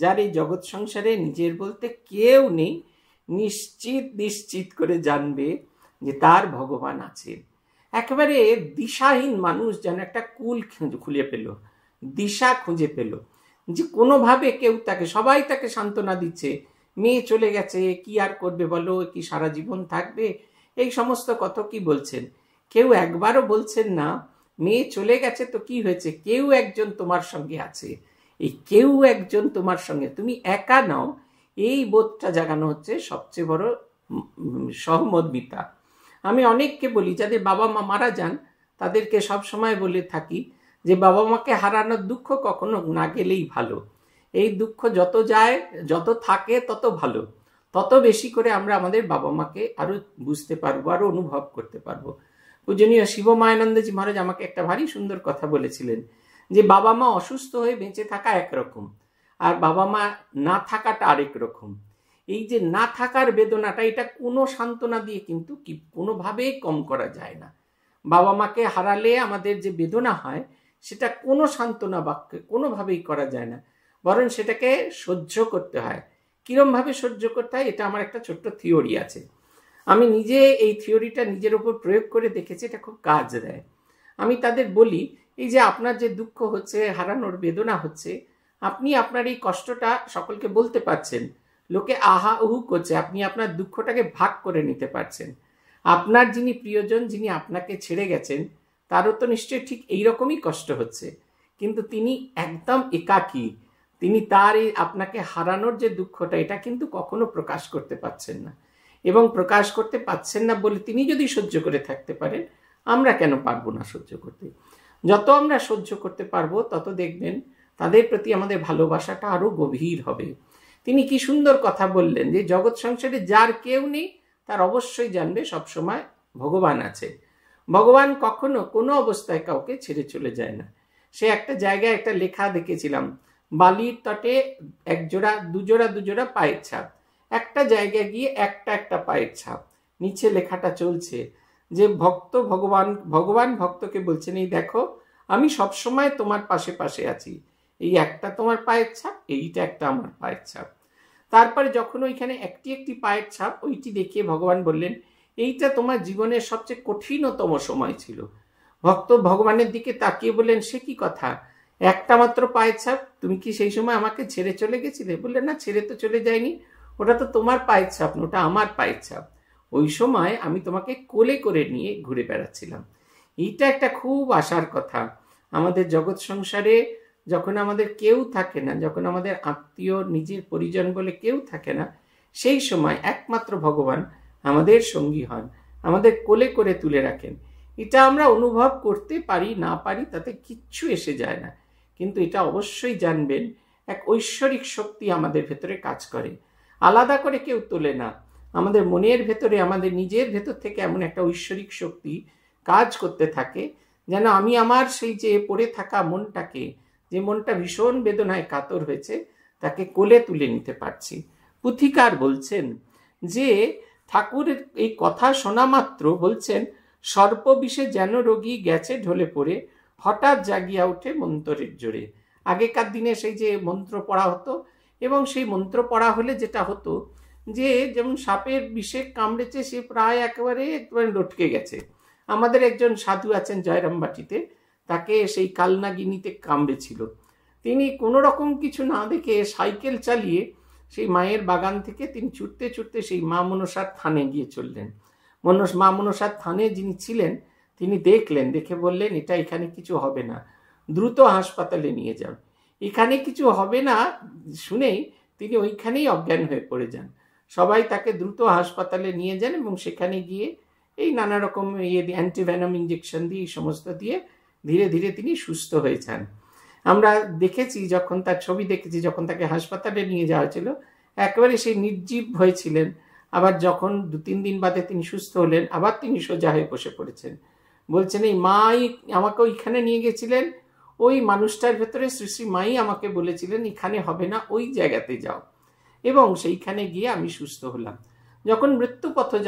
যার এই জগৎ সংসারে নিজের বলতে কেউ নেই নিশ্চিত নিশ্চিত করে জানবে যে তার ভগবান আছে একেবারে দিশাহীন মানুষ যেন একটা কুল খুলে পেল দিশা খুঁজে পেল যে কোনোভাবে কেউ তাকে সবাই তাকে সান্ত্বনা দিচ্ছে মেয়ে চলে গেছে কি আর করবে বলো কি সারা জীবন থাকবে এই সমস্ত কত কি বলছেন কেউ একবারও বলছেন না মেয়ে চলে গেছে তো কি হয়েছে কেউ একজন তোমার সঙ্গে আছে এই কেউ একজন তোমার সঙ্গে তুমি একা নাও এই বোধটা জাগানো হচ্ছে সবচেয়ে বড় সহমর্মিতা আমি অনেককে বলি যাদের বাবা মা মারা যান তাদেরকে সব সময় বলে থাকি যে বাবা মাকে হারানোর দুঃখ কখনো না গেলেই ভালো এই দুঃখ যত যায় যত থাকে তত ভালো তত বেশি করে আমরা আমাদের বাবা মাকে আরও বুঝতে পারবো আরও অনুভব করতে পারবো পূজনীয় শিব মায়ানন্দজি মহারাজ আমাকে একটা ভারী সুন্দর কথা বলেছিলেন যে বাবা মা অসুস্থ হয়ে বেঁচে থাকা একরকম আর বাবা মা না থাকাটা আরেক রকম এই যে না থাকার বেদনাটা এটা কোনো সান্ত্বনা দিয়ে কিন্তু কি কোনোভাবেই কম করা যায় না বাবা মাকে হারালে আমাদের যে বেদনা হয় সেটা কোনো সান্ত্বনা বাক্যে কোনোভাবেই করা যায় না বরং সেটাকে সহ্য করতে হয় কীরমভাবে সহ্য করতে হয় এটা আমার একটা ছোট্ট থিওরি আছে আমি নিজে এই থিওরিটা নিজের ওপর প্রয়োগ করে দেখেছি এটা খুব কাজ দেয় আমি তাদের বলি এই যে আপনার যে দুঃখ হচ্ছে হারানোর বেদনা হচ্ছে আপনি আপনার এই কষ্টটা সকলকে বলতে পারছেন লোকে আহা উহু করছে আপনি আপনার দুঃখটাকে ভাগ করে নিতে পারছেন আপনার যিনি প্রিয়জন যিনি আপনাকে ছেড়ে গেছেন তারও তো নিশ্চয়ই ঠিক এইরকমই কষ্ট হচ্ছে কিন্তু তিনি একদম একাকী তিনি তার এই আপনাকে হারানোর যে দুঃখটা এটা কিন্তু কখনো প্রকাশ করতে পাচ্ছেন না এবং প্রকাশ করতে পাচ্ছেন না বলে তিনি যদি সহ্য করে থাকতে পারেন আমরা কেন পারবো না সহ্য করতে যত আমরা সহ্য করতে পারবো তত দেখবেন তাদের প্রতি আমাদের ভালোবাসাটা আরও গভীর হবে তিনি কি সুন্দর কথা বললেন যে জগৎ সংসারে যার কেউ নেই তার অবশ্যই জানবে সবসময় ভগবান আছে ভগবান কখনো কোনো অবস্থায় কাউকে ছেড়ে চলে যায় না সে একটা জায়গায় একটা লেখা দেখেছিলাম বালির তটে এক জোড়া দুজোড়া দুজোড়া পায়ের ছাপ একটা জায়গায় গিয়ে একটা একটা পায়ের ছাপ নিচে লেখাটা চলছে যে ভক্ত ভগবান ভগবান ভক্তকে বলছেন এই দেখো আমি সবসময় তোমার পাশে পাশে আছি এই একটা তোমার পায়ের ছাপ এইটা একটা আমার পায়ের ছাপ তারপরে যখন ওইখানে একটি একটি পায়ের ছাপ ওইটি দেখিয়ে ভগবান বললেন এইটা তোমার জীবনের সবচেয়ে কঠিনতম সময় ছিল ভক্ত ভগবানের দিকে তাকিয়ে বললেন সে কি কথা একটা মাত্র পায়ের ছাপ তুমি কি সেই সময় আমাকে ছেড়ে চলে গেছিলে বললে না ছেড়ে তো চলে যায়নি ওটা তো তোমার পায়ের ছাপ না ওটা আমার পায়ের ছাপ ওই সময় আমি তোমাকে কোলে করে নিয়ে ঘুরে বেড়াচ্ছিলাম এটা একটা খুব আশার কথা আমাদের জগৎ সংসারে যখন আমাদের কেউ থাকে না যখন আমাদের আত্মীয় নিজের পরিজন বলে কেউ থাকে না সেই সময় একমাত্র ভগবান আমাদের সঙ্গী হন আমাদের কোলে করে তুলে রাখেন এটা আমরা অনুভব করতে পারি না পারি তাতে কিচ্ছু এসে যায় না কিন্তু এটা অবশ্যই জানবেন এক ঐশ্বরিক শক্তি আমাদের ভেতরে কাজ করে আলাদা করে কেউ তোলে না আমাদের মনের ভেতরে আমাদের নিজের ভেতর থেকে এমন একটা ঐশ্বরিক শক্তি কাজ করতে থাকে যেন আমি আমার সেই যে পড়ে থাকা মনটাকে যে মনটা ভীষণ বেদনায় কাতর হয়েছে তাকে কোলে তুলে নিতে পারছি পুথিকার বলছেন যে ঠাকুরের এই কথা শোনা মাত্র বলছেন সর্ববিষে যেন রোগী গেছে ঢলে পড়ে হঠাৎ জাগিয়া ওঠে মন্ত্রের জোরে আগেকার দিনে সেই যে মন্ত্র পড়া হতো এবং সেই মন্ত্র পড়া হলে যেটা হতো যে যেমন সাপের বিষে কামড়েছে সে প্রায় একেবারে একেবারে লটকে গেছে আমাদের একজন সাধু আছেন জয়রামবাটিতে তাকে সেই কালনাগিনিতে কামড়েছিল তিনি কোনো রকম কিছু না দেখে সাইকেল চালিয়ে সেই মায়ের বাগান থেকে তিনি ছুটতে ছুটতে সেই মা মনসার থানে গিয়ে চললেন মনস মা মনসার থানে যিনি ছিলেন তিনি দেখলেন দেখে বললেন এটা এখানে কিছু হবে না দ্রুত হাসপাতালে নিয়ে যান এখানে কিছু হবে না শুনেই তিনি ওইখানেই অজ্ঞান হয়ে পড়ে যান সবাই তাকে দ্রুত হাসপাতালে নিয়ে যান এবং সেখানে গিয়ে এই নানা রকম ইয়ে অ্যান্টিভ্যানম ইঞ্জেকশন দিয়ে এই সমস্ত দিয়ে ধীরে ধীরে তিনি সুস্থ হয়ে যান আমরা দেখেছি যখন তার ছবি দেখেছি যখন তাকে হাসপাতালে নিয়ে যাওয়া হয়েছিল একেবারে সেই নির্জীব হয়েছিলেন আবার যখন দু তিন দিন বাদে তিনি সুস্থ হলেন আবার তিনি সোজা হয়ে বসে পড়েছেন বলছেন এই মাই আমাকে ওইখানে নিয়ে গেছিলেন ওই মানুষটার ভেতরে শ্রী শ্রী মাই আমাকে বলেছিলেন এখানে হবে না ওই জায়গাতে যাও এবং সেইখানে গিয়ে আমি সুস্থ হলাম যখন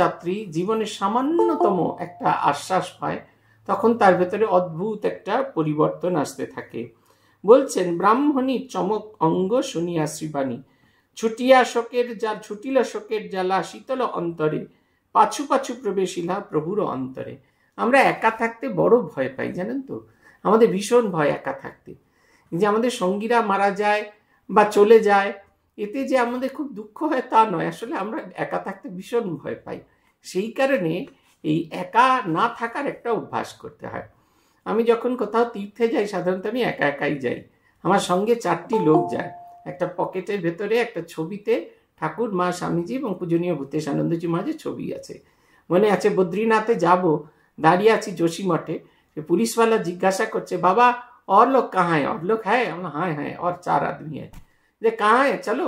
যাত্রী জীবনে সামান্যতম একটা আশ্বাস পায় তখন তার ভেতরে অদ্ভুত একটা পরিবর্তন আসতে থাকে বলছেন ব্রাহ্মণী চমক অঙ্গ শুনিয়া শ্রীবাণী ছুটিয়া শোকের যা ছুটিলা শোকের জ্বালা শীতল অন্তরে পাছু পাছু প্রবেশিলা প্রভুর অন্তরে আমরা একা থাকতে বড় ভয় পাই জানেন তো আমাদের ভীষণ ভয় একা থাকতে যে আমাদের সঙ্গীরা মারা যায় বা চলে যায় এতে যে আমাদের খুব দুঃখ হয় তা নয় আসলে আমরা একা থাকতে ভীষণ ভয় পাই সেই কারণে এই একা না থাকার একটা অভ্যাস করতে হয় আমি যখন কোথাও তীর্থে যাই সাধারণত আমি একা একাই যাই আমার সঙ্গে চারটি লোক যায় একটা পকেটের ভেতরে একটা ছবিতে ঠাকুর মা স্বামীজি এবং পূজনীয় ভূতেশ আনন্দজি মাঝে ছবি আছে মনে আছে বদ্রীনাথে যাব দাঁড়িয়ে আছি যোশী মঠে পুলিশওয়ালা জিজ্ঞাসা করছে বাবা অর লোক কাহায় অর লোক হ্যাঁ হ্যাঁ হ্যাঁ অর চার আদমি चार आदमी हैं চলো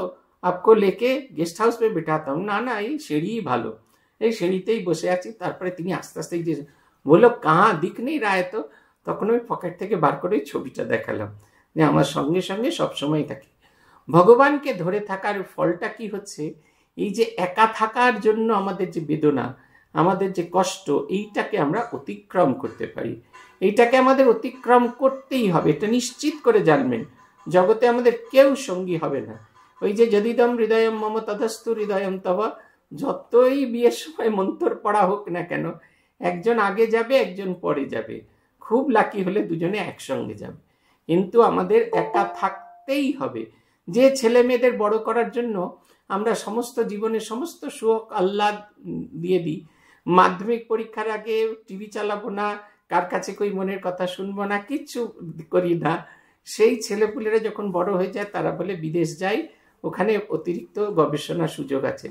আপকো লেকে গেস্ট হাউস পে বিঠাতা না না এই সিঁড়ি ভালো এই সিঁড়িতেই বসে আছি তারপরে তিনি আস্তে আস্তে যে বললো কাহা দিক নেই রায় তো তখন আমি পকেট থেকে বার করে ছবিটা দেখালাম যে আমার সঙ্গে সঙ্গে সবসময় থাকে ভগবানকে ধরে থাকার ফলটা কি হচ্ছে এই যে একা থাকার জন্য আমাদের যে বেদনা আমাদের যে কষ্ট এইটাকে আমরা অতিক্রম করতে পারি এইটাকে আমাদের অতিক্রম করতেই হবে এটা নিশ্চিত করে জানবেন জগতে আমাদের কেউ সঙ্গী হবে না ওই যে যদিদম হৃদয়ম মম তদস্তু হৃদয়ম তবা যতই বিয়ের সময় মন্তর পড়া হোক না কেন একজন আগে যাবে একজন পরে যাবে খুব লাকি হলে দুজনে একসঙ্গে যাবে কিন্তু আমাদের একা থাকতেই হবে যে ছেলে মেয়েদের বড় করার জন্য আমরা সমস্ত জীবনে সমস্ত সুখ আহ্লাদ দিয়ে দিই মাধ্যমিক পরীক্ষার আগে টিভি চালাবো না কার কাছে কই মনের কথা শুনবো না কিচ্ছু করি না সেই ছেলেপুলেরা যখন বড় হয়ে যায় তারা বলে বিদেশ যায় ওখানে অতিরিক্ত গবেষণার সুযোগ আছে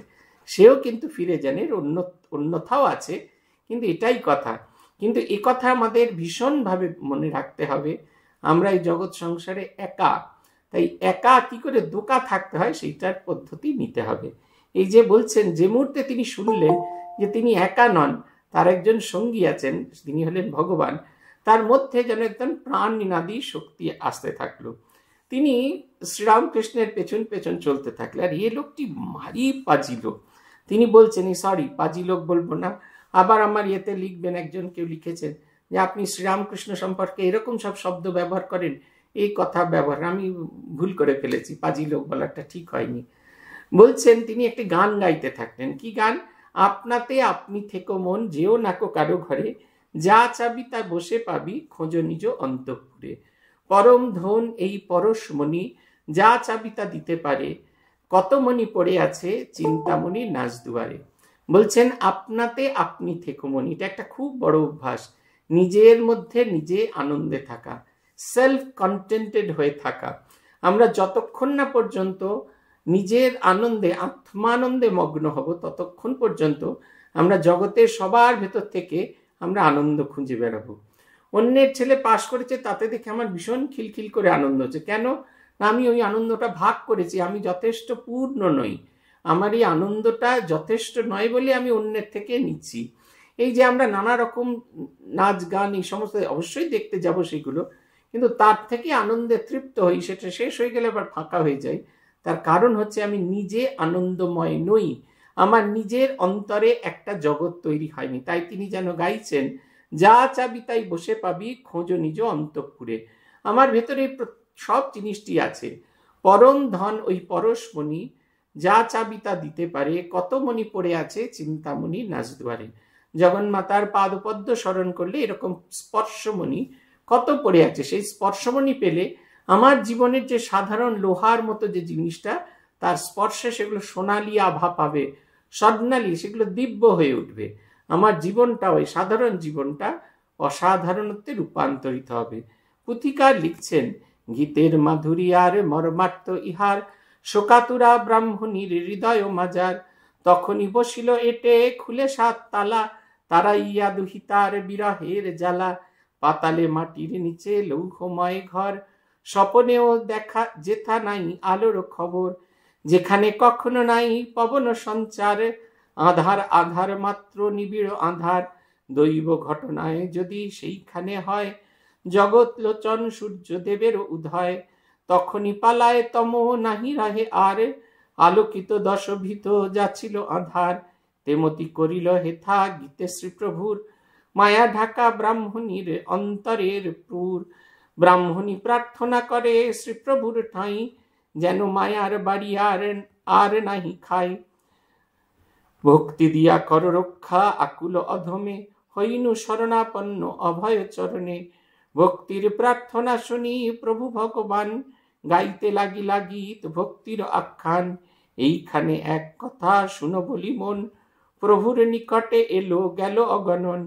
সেও কিন্তু ফিরে জানের অন্য অন্যথাও আছে কিন্তু এটাই কথা কিন্তু এ কথা আমাদের ভীষণভাবে মনে রাখতে হবে আমরা এই জগৎ সংসারে একা তাই একা কি করে দোকা থাকতে হয় সেইটার পদ্ধতি নিতে হবে এই যে বলছেন যে মুহূর্তে তিনি শুনলেন যে তিনি একা নন তার একজন সঙ্গী আছেন তিনি হলেন ভগবান তার মধ্যে যেন একজন প্রাণ নিনাদি শক্তি আসতে থাকলো তিনি শ্রীরামকৃষ্ণের পেছন পেছন চলতে থাকলেন আর ইয়ে লোকটি ভারী পাজি লোক তিনি বলছেন সরি পাজি লোক বলবো না আবার আমার ইয়েতে লিখবেন একজন কেউ লিখেছেন যে আপনি শ্রীরামকৃষ্ণ সম্পর্কে এরকম সব শব্দ ব্যবহার করেন এই কথা ব্যবহার আমি ভুল করে ফেলেছি পাজি লোক বলাটা ঠিক হয়নি বলছেন তিনি একটি গান গাইতে থাকলেন কি গান আপনাতে আপনি থেকো মন যেও নাকো কারো ঘরে যা চাবি তা বসে পাবি খোঁজো নিজ অন্তঃপুরে পরম ধন এই পরশমণি যা চাবি তা দিতে পারে কত মণি পড়ে আছে চিন্তামণি নাচ দুয়ারে বলছেন আপনাতে আপনি থেকো মণি এটা একটা খুব বড় অভ্যাস নিজের মধ্যে নিজে আনন্দে থাকা সেলফ কন্টেন্টেড হয়ে থাকা আমরা যতক্ষণ না পর্যন্ত নিজের আনন্দে আত্মানন্দে মগ্ন হব ততক্ষণ পর্যন্ত আমরা জগতের সবার ভেতর থেকে আমরা আনন্দ খুঁজে বেড়াবো অন্যের ছেলে পাশ করেছে তাতে দেখে আমার ভীষণ খিলখিল করে আনন্দ হচ্ছে কেন না আমি ওই আনন্দটা ভাগ করেছি আমি যথেষ্ট পূর্ণ নই আমার এই আনন্দটা যথেষ্ট নয় বলে আমি অন্যের থেকে নিচ্ছি এই যে আমরা নানা রকম নাচ গান এই সমস্ত অবশ্যই দেখতে যাব সেগুলো কিন্তু তার থেকে আনন্দে তৃপ্ত হই সেটা শেষ হয়ে গেলে আবার ফাঁকা হয়ে যায় তার কারণ হচ্ছে আমি নিজে আনন্দময় নই আমার নিজের অন্তরে একটা জগৎ তৈরি হয়নি তাই তিনি যেন গাইছেন যা চাবি তাই বসে পাবি খোঁজো নিজ অন্তঃপুরে আমার ভেতরে সব জিনিসটি আছে পরম ধন ওই পরশমণি যা চাবি তা দিতে পারে কত মণি পড়ে আছে চিন্তামণি নাচদুয়ারে জগন্মাতার পাদপদ্ম স্মরণ করলে এরকম স্পর্শমণি কত পড়ে আছে সেই স্পর্শমণি পেলে আমার জীবনের যে সাধারণ লোহার মতো যে জিনিসটা তার স্পর্শে সেগুলো সোনালি আভা পাবে স্বর্ণালী সেগুলো দিব্য হয়ে উঠবে আমার জীবনটা ওই সাধারণ জীবনটা অসাধারণত্বে রূপান্তরিত হবে পুথিকার লিখছেন গীতের মাধুরী আর মর্মার্ত ইহার শোকাতুরা ব্রাহ্মণীর হৃদয় মাজার তখনই বসিল এটে খুলে সাত তালা তারা ইয়া দুহিতার বিরহের জ্বালা পাতালে মাটির নিচে লৌহময় ঘর স্বপনেও দেখা যেথা নাই আলোর খবর যেখানে কখনো নাই পবন সঞ্চার আধার আধার মাত্র নিবিড় আধার দৈব ঘটনায় যদি সেইখানে হয় জগৎ লোচন সূর্যদেবের উদয় তখনই পালায় তম নাহি রাহে আর আলোকিত দশভীত যাচ্ছিল আধার তেমতি করিল হেথা গীতে শ্রীপ্রভুর মায়া ঢাকা ব্রাহ্মণীর অন্তরের পুর ব্রাহ্মণী প্রার্থনা করে শ্রীপ্রভুর ঠাঁই যেন মায়ার বাড়ি আর আর নাহি খায় ভক্তি দিয়া কর রক্ষা আকুল অধমে হইনু শরণাপন্ন অভয় চরণে ভক্তির প্রার্থনা শুনি প্রভু ভগবান গাইতে লাগি গীত ভক্তির আখ্যান এইখানে এক কথা শুনো বলি মন প্রভুর নিকটে এলো গেল অগণন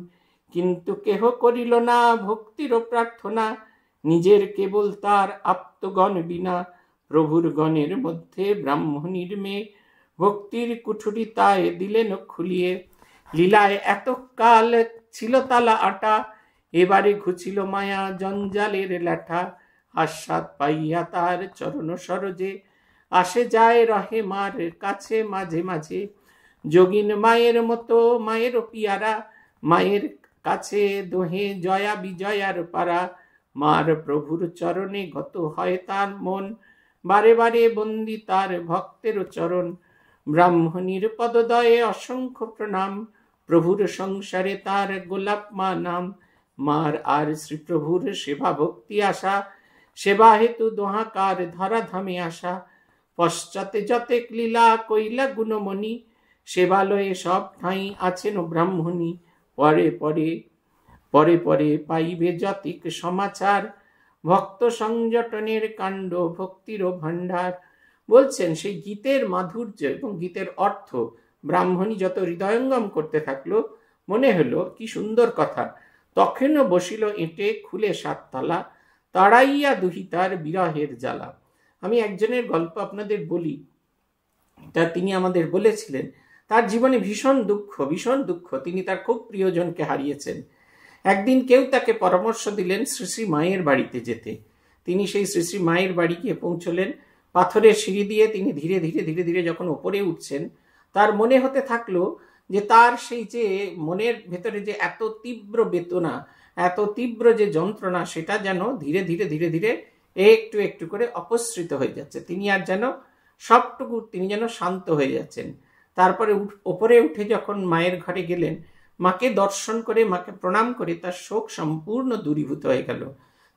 কিন্তু কেহ করিল না ভক্তির প্রার্থনা নিজের কেবল তার আপ্তগণ বিনা প্রভুর গণের মধ্যে ব্রাহ্মণীর মেয়ে ভক্তির কুঠুরি তায় দিলেন খুলিয়ে লীলায় এতকাল ছিল তালা আটা এবারে ঘুছিল মায়া জঞ্জালের ল্যাঠা আস্বাদ পাইয়া তার চরণ সরজে আসে যায় রহে মার কাছে মাঝে মাঝে যোগিন মায়ের মতো মায়ের পিয়ারা মায়ের কাছে দোহে জয়া বিজয়ার পারা মার প্রভুর চরণে গত হয় তার মন বারে বারে বন্দি তার ভক্তের চরণ ব্রাহ্মণীর পদদয়ে অসংখ্য প্রণাম প্রভুর সংসারে তার গোলাপ মা নাম মার আর শ্রীপ্রভুর সেবা ভক্তি আশা সেবা হেতু দোহাকার ধরাধামে আসা পশ্চাতে যতে লীলা কৈলা গুণমণি সেবালয়ে সব ঠাঁই আছেন ব্রাহ্মণী পরে পরে পরে পরে পাইবে যতিক সমাচার ভক্ত সংযটনের কাণ্ড ভক্তির ভান্ডার বলছেন সেই গীতের মাধুর্য এবং গীতের অর্থ ব্রাহ্মণী যত হৃদয়ঙ্গম করতে থাকলো মনে হলো কি সুন্দর কথা তখনও বসিল এঁটে খুলে সাততলা তাড়াইয়া দুহিতার বিরহের জ্বালা আমি একজনের গল্প আপনাদের বলি তা তিনি আমাদের বলেছিলেন তার জীবনে ভীষণ দুঃখ ভীষণ দুঃখ তিনি তার খুব প্রিয়জনকে হারিয়েছেন একদিন কেউ তাকে পরামর্শ দিলেন শ্রী শ্রী মায়ের বাড়িতে যেতে তিনি সেই শ্রী শ্রী মায়ের বাড়ি গিয়ে পৌঁছলেন পাথরের সিঁড়ি দিয়ে তিনি ধীরে ধীরে ধীরে ধীরে যখন ওপরে উঠছেন তার মনে হতে থাকলো যে তার সেই যে মনের ভেতরে যে এত তীব্র বেতনা এত তীব্র যে যন্ত্রণা সেটা যেন ধীরে ধীরে ধীরে ধীরে একটু একটু করে অপসৃত হয়ে যাচ্ছে তিনি আর যেন সবটুকু তিনি যেন শান্ত হয়ে যাচ্ছেন তারপরে ওপরে উঠে যখন মায়ের ঘরে গেলেন মাকে দর্শন করে মাকে প্রণাম করে তার শোক সম্পূর্ণ দূরীভূত হয়ে গেল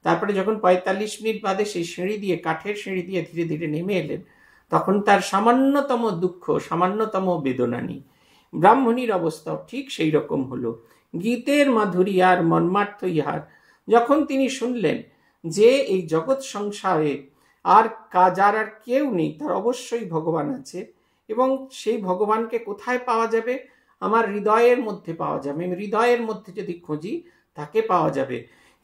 তারপরে যখন পঁয়তাল্লিশ মিনিট বাদে সেই সিঁড়ি দিয়ে কাঠের সিঁড়ি দিয়ে ধীরে ধীরে নেমে এলেন তখন তার সামান্যতম দুঃখ সামান্যতম বেদনা নেই ব্রাহ্মণীর অবস্থাও ঠিক সেই রকম হলো গীতের মাধুরী আর মন্মার্থ ইহার যখন তিনি শুনলেন যে এই জগৎ সংসারে আর কাজার আর কেউ নেই তার অবশ্যই ভগবান আছে এবং সেই ভগবানকে কোথায় পাওয়া যাবে আমার হৃদয়ের মধ্যে পাওয়া যাবে আমি হৃদয়ের মধ্যে যদি খুঁজি তাকে পাওয়া যাবে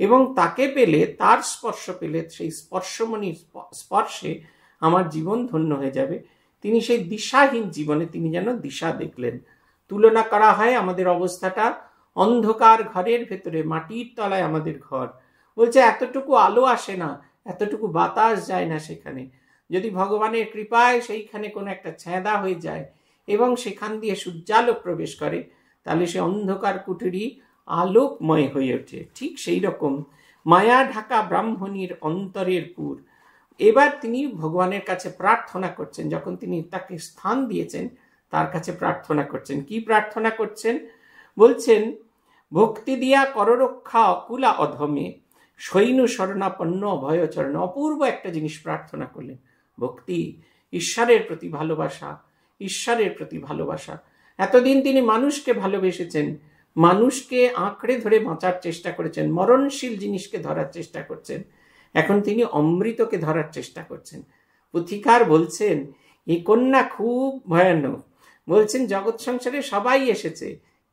এবং তাকে পেলে তার স্পর্শ পেলে সেই স্পর্শমণির স্পর্শে আমার জীবন ধন্য হয়ে যাবে তিনি সেই দিশাহীন জীবনে তিনি যেন দিশা দেখলেন তুলনা করা হয় আমাদের অবস্থাটা অন্ধকার ঘরের ভেতরে মাটির তলায় আমাদের ঘর বলছে এতটুকু আলো আসে না এতটুকু বাতাস যায় না সেখানে যদি ভগবানের কৃপায় সেইখানে কোনো একটা ছ্যাঁদা হয়ে যায় এবং সেখান দিয়ে সূর্যালোক প্রবেশ করে তাহলে সে অন্ধকার কুঠুরি আলোকময় হয়ে ওঠে ঠিক সেই রকম মায়া ঢাকা ব্রাহ্মণীর অন্তরের পুর এবার তিনি ভগবানের কাছে প্রার্থনা করছেন যখন তিনি তাকে স্থান দিয়েছেন তার কাছে প্রার্থনা করছেন কি প্রার্থনা করছেন বলছেন ভক্তি দিয়া কররক্ষা অকুলা অধমে সৈন্য শরণাপন্ন অভয়চরণ অপূর্ব একটা জিনিস প্রার্থনা করলেন ভক্তি ঈশ্বরের প্রতি ভালোবাসা ঈশ্বরের প্রতি ভালোবাসা এতদিন তিনি মানুষকে ভালোবেসেছেন মানুষকে আঁকড়ে ধরে বাঁচার চেষ্টা করেছেন মরণশীল জিনিসকে ধরার চেষ্টা করছেন এখন তিনি অমৃতকে ধরার চেষ্টা করছেন পুথিকার বলছেন এই কন্যা খুব ভয়ানক বলছেন জগৎ সংসারে সবাই এসেছে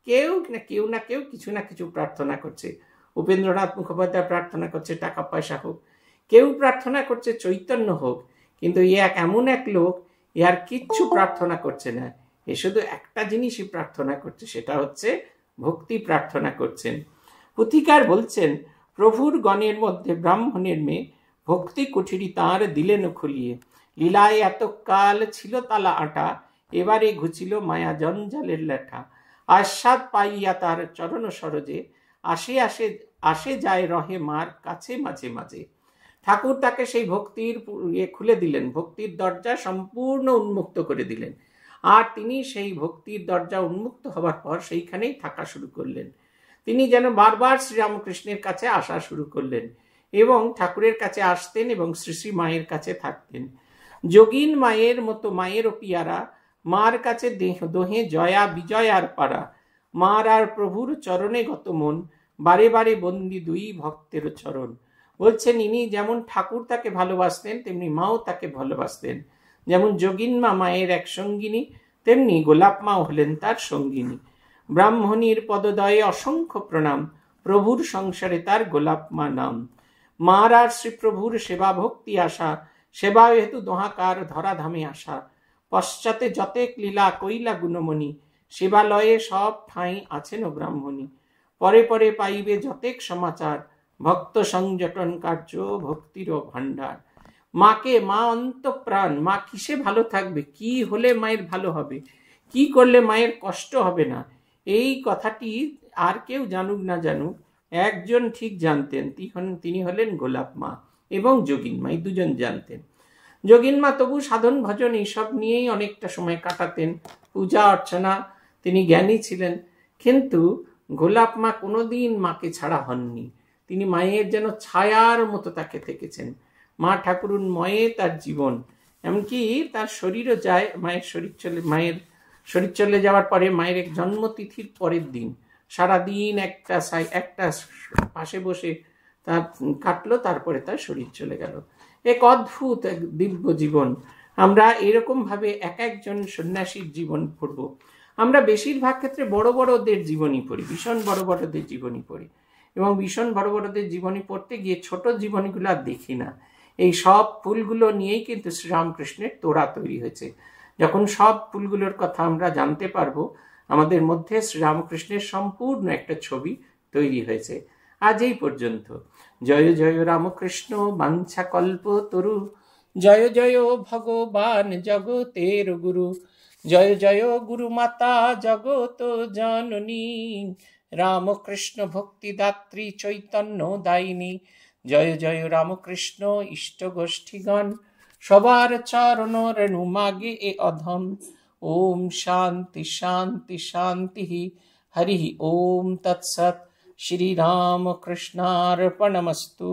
কেউ না কেউ না কেউ কিছু না কিছু প্রার্থনা করছে উপেন্দ্রনাথ মুখোপাধ্যায় প্রার্থনা করছে টাকা পয়সা হোক কেউ প্রার্থনা করছে চৈতন্য হোক কিন্তু এ এক এমন এক লোক ইহার কিচ্ছু প্রার্থনা করছে না এ শুধু একটা জিনিসই প্রার্থনা করছে সেটা হচ্ছে ভক্তি প্রার্থনা করছেন পুথিকার বলছেন প্রভুর গণের মধ্যে ব্রাহ্মণের মেয়ে ভক্তি কুঠিরি তাঁর দিলেন খুলিয়ে লীলায় এতকাল ছিল তালা আটা এবারে ঘুচিল মায়া জঞ্জালের লেখা আস্বাদ পাইয়া তার চরণ সরজে আসে আসে আসে যায় রহে মার কাছে মাঝে মাঝে ঠাকুর তাকে সেই ভক্তির ইয়ে খুলে দিলেন ভক্তির দরজা সম্পূর্ণ উন্মুক্ত করে দিলেন আর তিনি সেই ভক্তির দরজা উন্মুক্ত হবার পর সেইখানেই থাকা শুরু করলেন তিনি যেন বারবার শ্রীরামকৃষ্ণের কাছে আসা শুরু করলেন এবং ঠাকুরের কাছে আসতেন এবং শ্রী শ্রী মায়ের কাছে থাকতেন যোগিন মায়ের মতো মায়ের পিয়ারা মার কাছে দেহ দোহে জয়া বিজয় আর পাড়া মার আর প্রভুর চরণে গত মন বারে বারে বন্দি দুই ভক্তের চরণ বলছেন ইনি যেমন ঠাকুর তাকে ভালোবাসতেন তেমনি মাও তাকে ভালোবাসতেন যেমন মা মায়ের এক সঙ্গিনী তেমনি গোলাপ মাও হলেন তার সঙ্গিনী ব্রাহ্মণীর পদদয়ে অসংখ্য প্রণাম প্রভুর সংসারে তার গোলাপমা নাম মার আর শ্রীপ্রভুর সেবা ভক্তি আশা সেবা হেতু দোহাকার ধরাধামে আসা পশ্চাতে যতেক লীলা কইলা গুণমণি সেবালয়ে সব ঠাঁই আছেন ব্রাহ্মণী পরে পরে পাইবে যতেক সমাচার ভক্ত সংযটন কার্য ভক্তির ভাণ্ডার মাকে মা প্রাণ মা কিসে ভালো থাকবে কি হলে মায়ের ভালো হবে কি করলে মায়ের কষ্ট হবে না এই কথাটি আর কেউ জানুক না জানুক একজন ঠিক জানতেন তিনি হলেন গোলাপ মা এবং মা এই দুজন জানতেন যোগিন মা তবু সাধন ভজন এইসব নিয়েই অনেকটা সময় কাটাতেন পূজা অর্চনা তিনি জ্ঞানী ছিলেন কিন্তু গোলাপ মা কোনোদিন মাকে ছাড়া হননি তিনি মায়ের যেন ছায়ার মতো তাকে থেকেছেন মা ঠাকুরুন ময়ে তার জীবন এমনকি তার শরীরও যায় মায়ের শরীর চলে মায়ের শরীর চলে যাওয়ার পরে মায়ের এক জন্মতিথির পরের দিন সারাদিন একটা সাই একটা পাশে বসে তার কাটলো তারপরে তার শরীর চলে গেল এক অদ্ভুত এক দিব্য জীবন আমরা এরকমভাবে এক একজন সন্ন্যাসীর জীবন পড়ব আমরা বেশিরভাগ ক্ষেত্রে বড় বড়দের জীবনই পড়ি ভীষণ বড় বড়দের জীবনই পড়ি এবং ভীষণ বড় বড়দের জীবনী পড়তে গিয়ে ছোট জীবনীগুলো আর দেখি না এই সব ফুলগুলো নিয়েই কিন্তু শ্রীরামকৃষ্ণের তোড়া তৈরি হয়েছে যখন সব ফুলগুলোর কথা আমরা জানতে পারবো আমাদের মধ্যে শ্রীরামকৃষ্ণের সম্পূর্ণ একটা ছবি তৈরি হয়েছে আজ এই পর্যন্ত জয় জয় রামকৃষ্ণ বাঞ্ছা কল্প তরু জয় জয় ভগবান জগতের গুরু জয় জয় গুরুমাতা জগত জননী রামকৃষ্ণ ভক্তিদাত্রী চৈতন্য দায়িনী জয় জয় রামকৃষ্ণ ইষ্ট গোষ্ঠীগণ সবার চরণ রেণু মাগে এ অধম ওম শান্তি শান্তি শান্তি হরি ওম তৎসৎ শ্রীরামকৃষ্ণার্পণমস্তু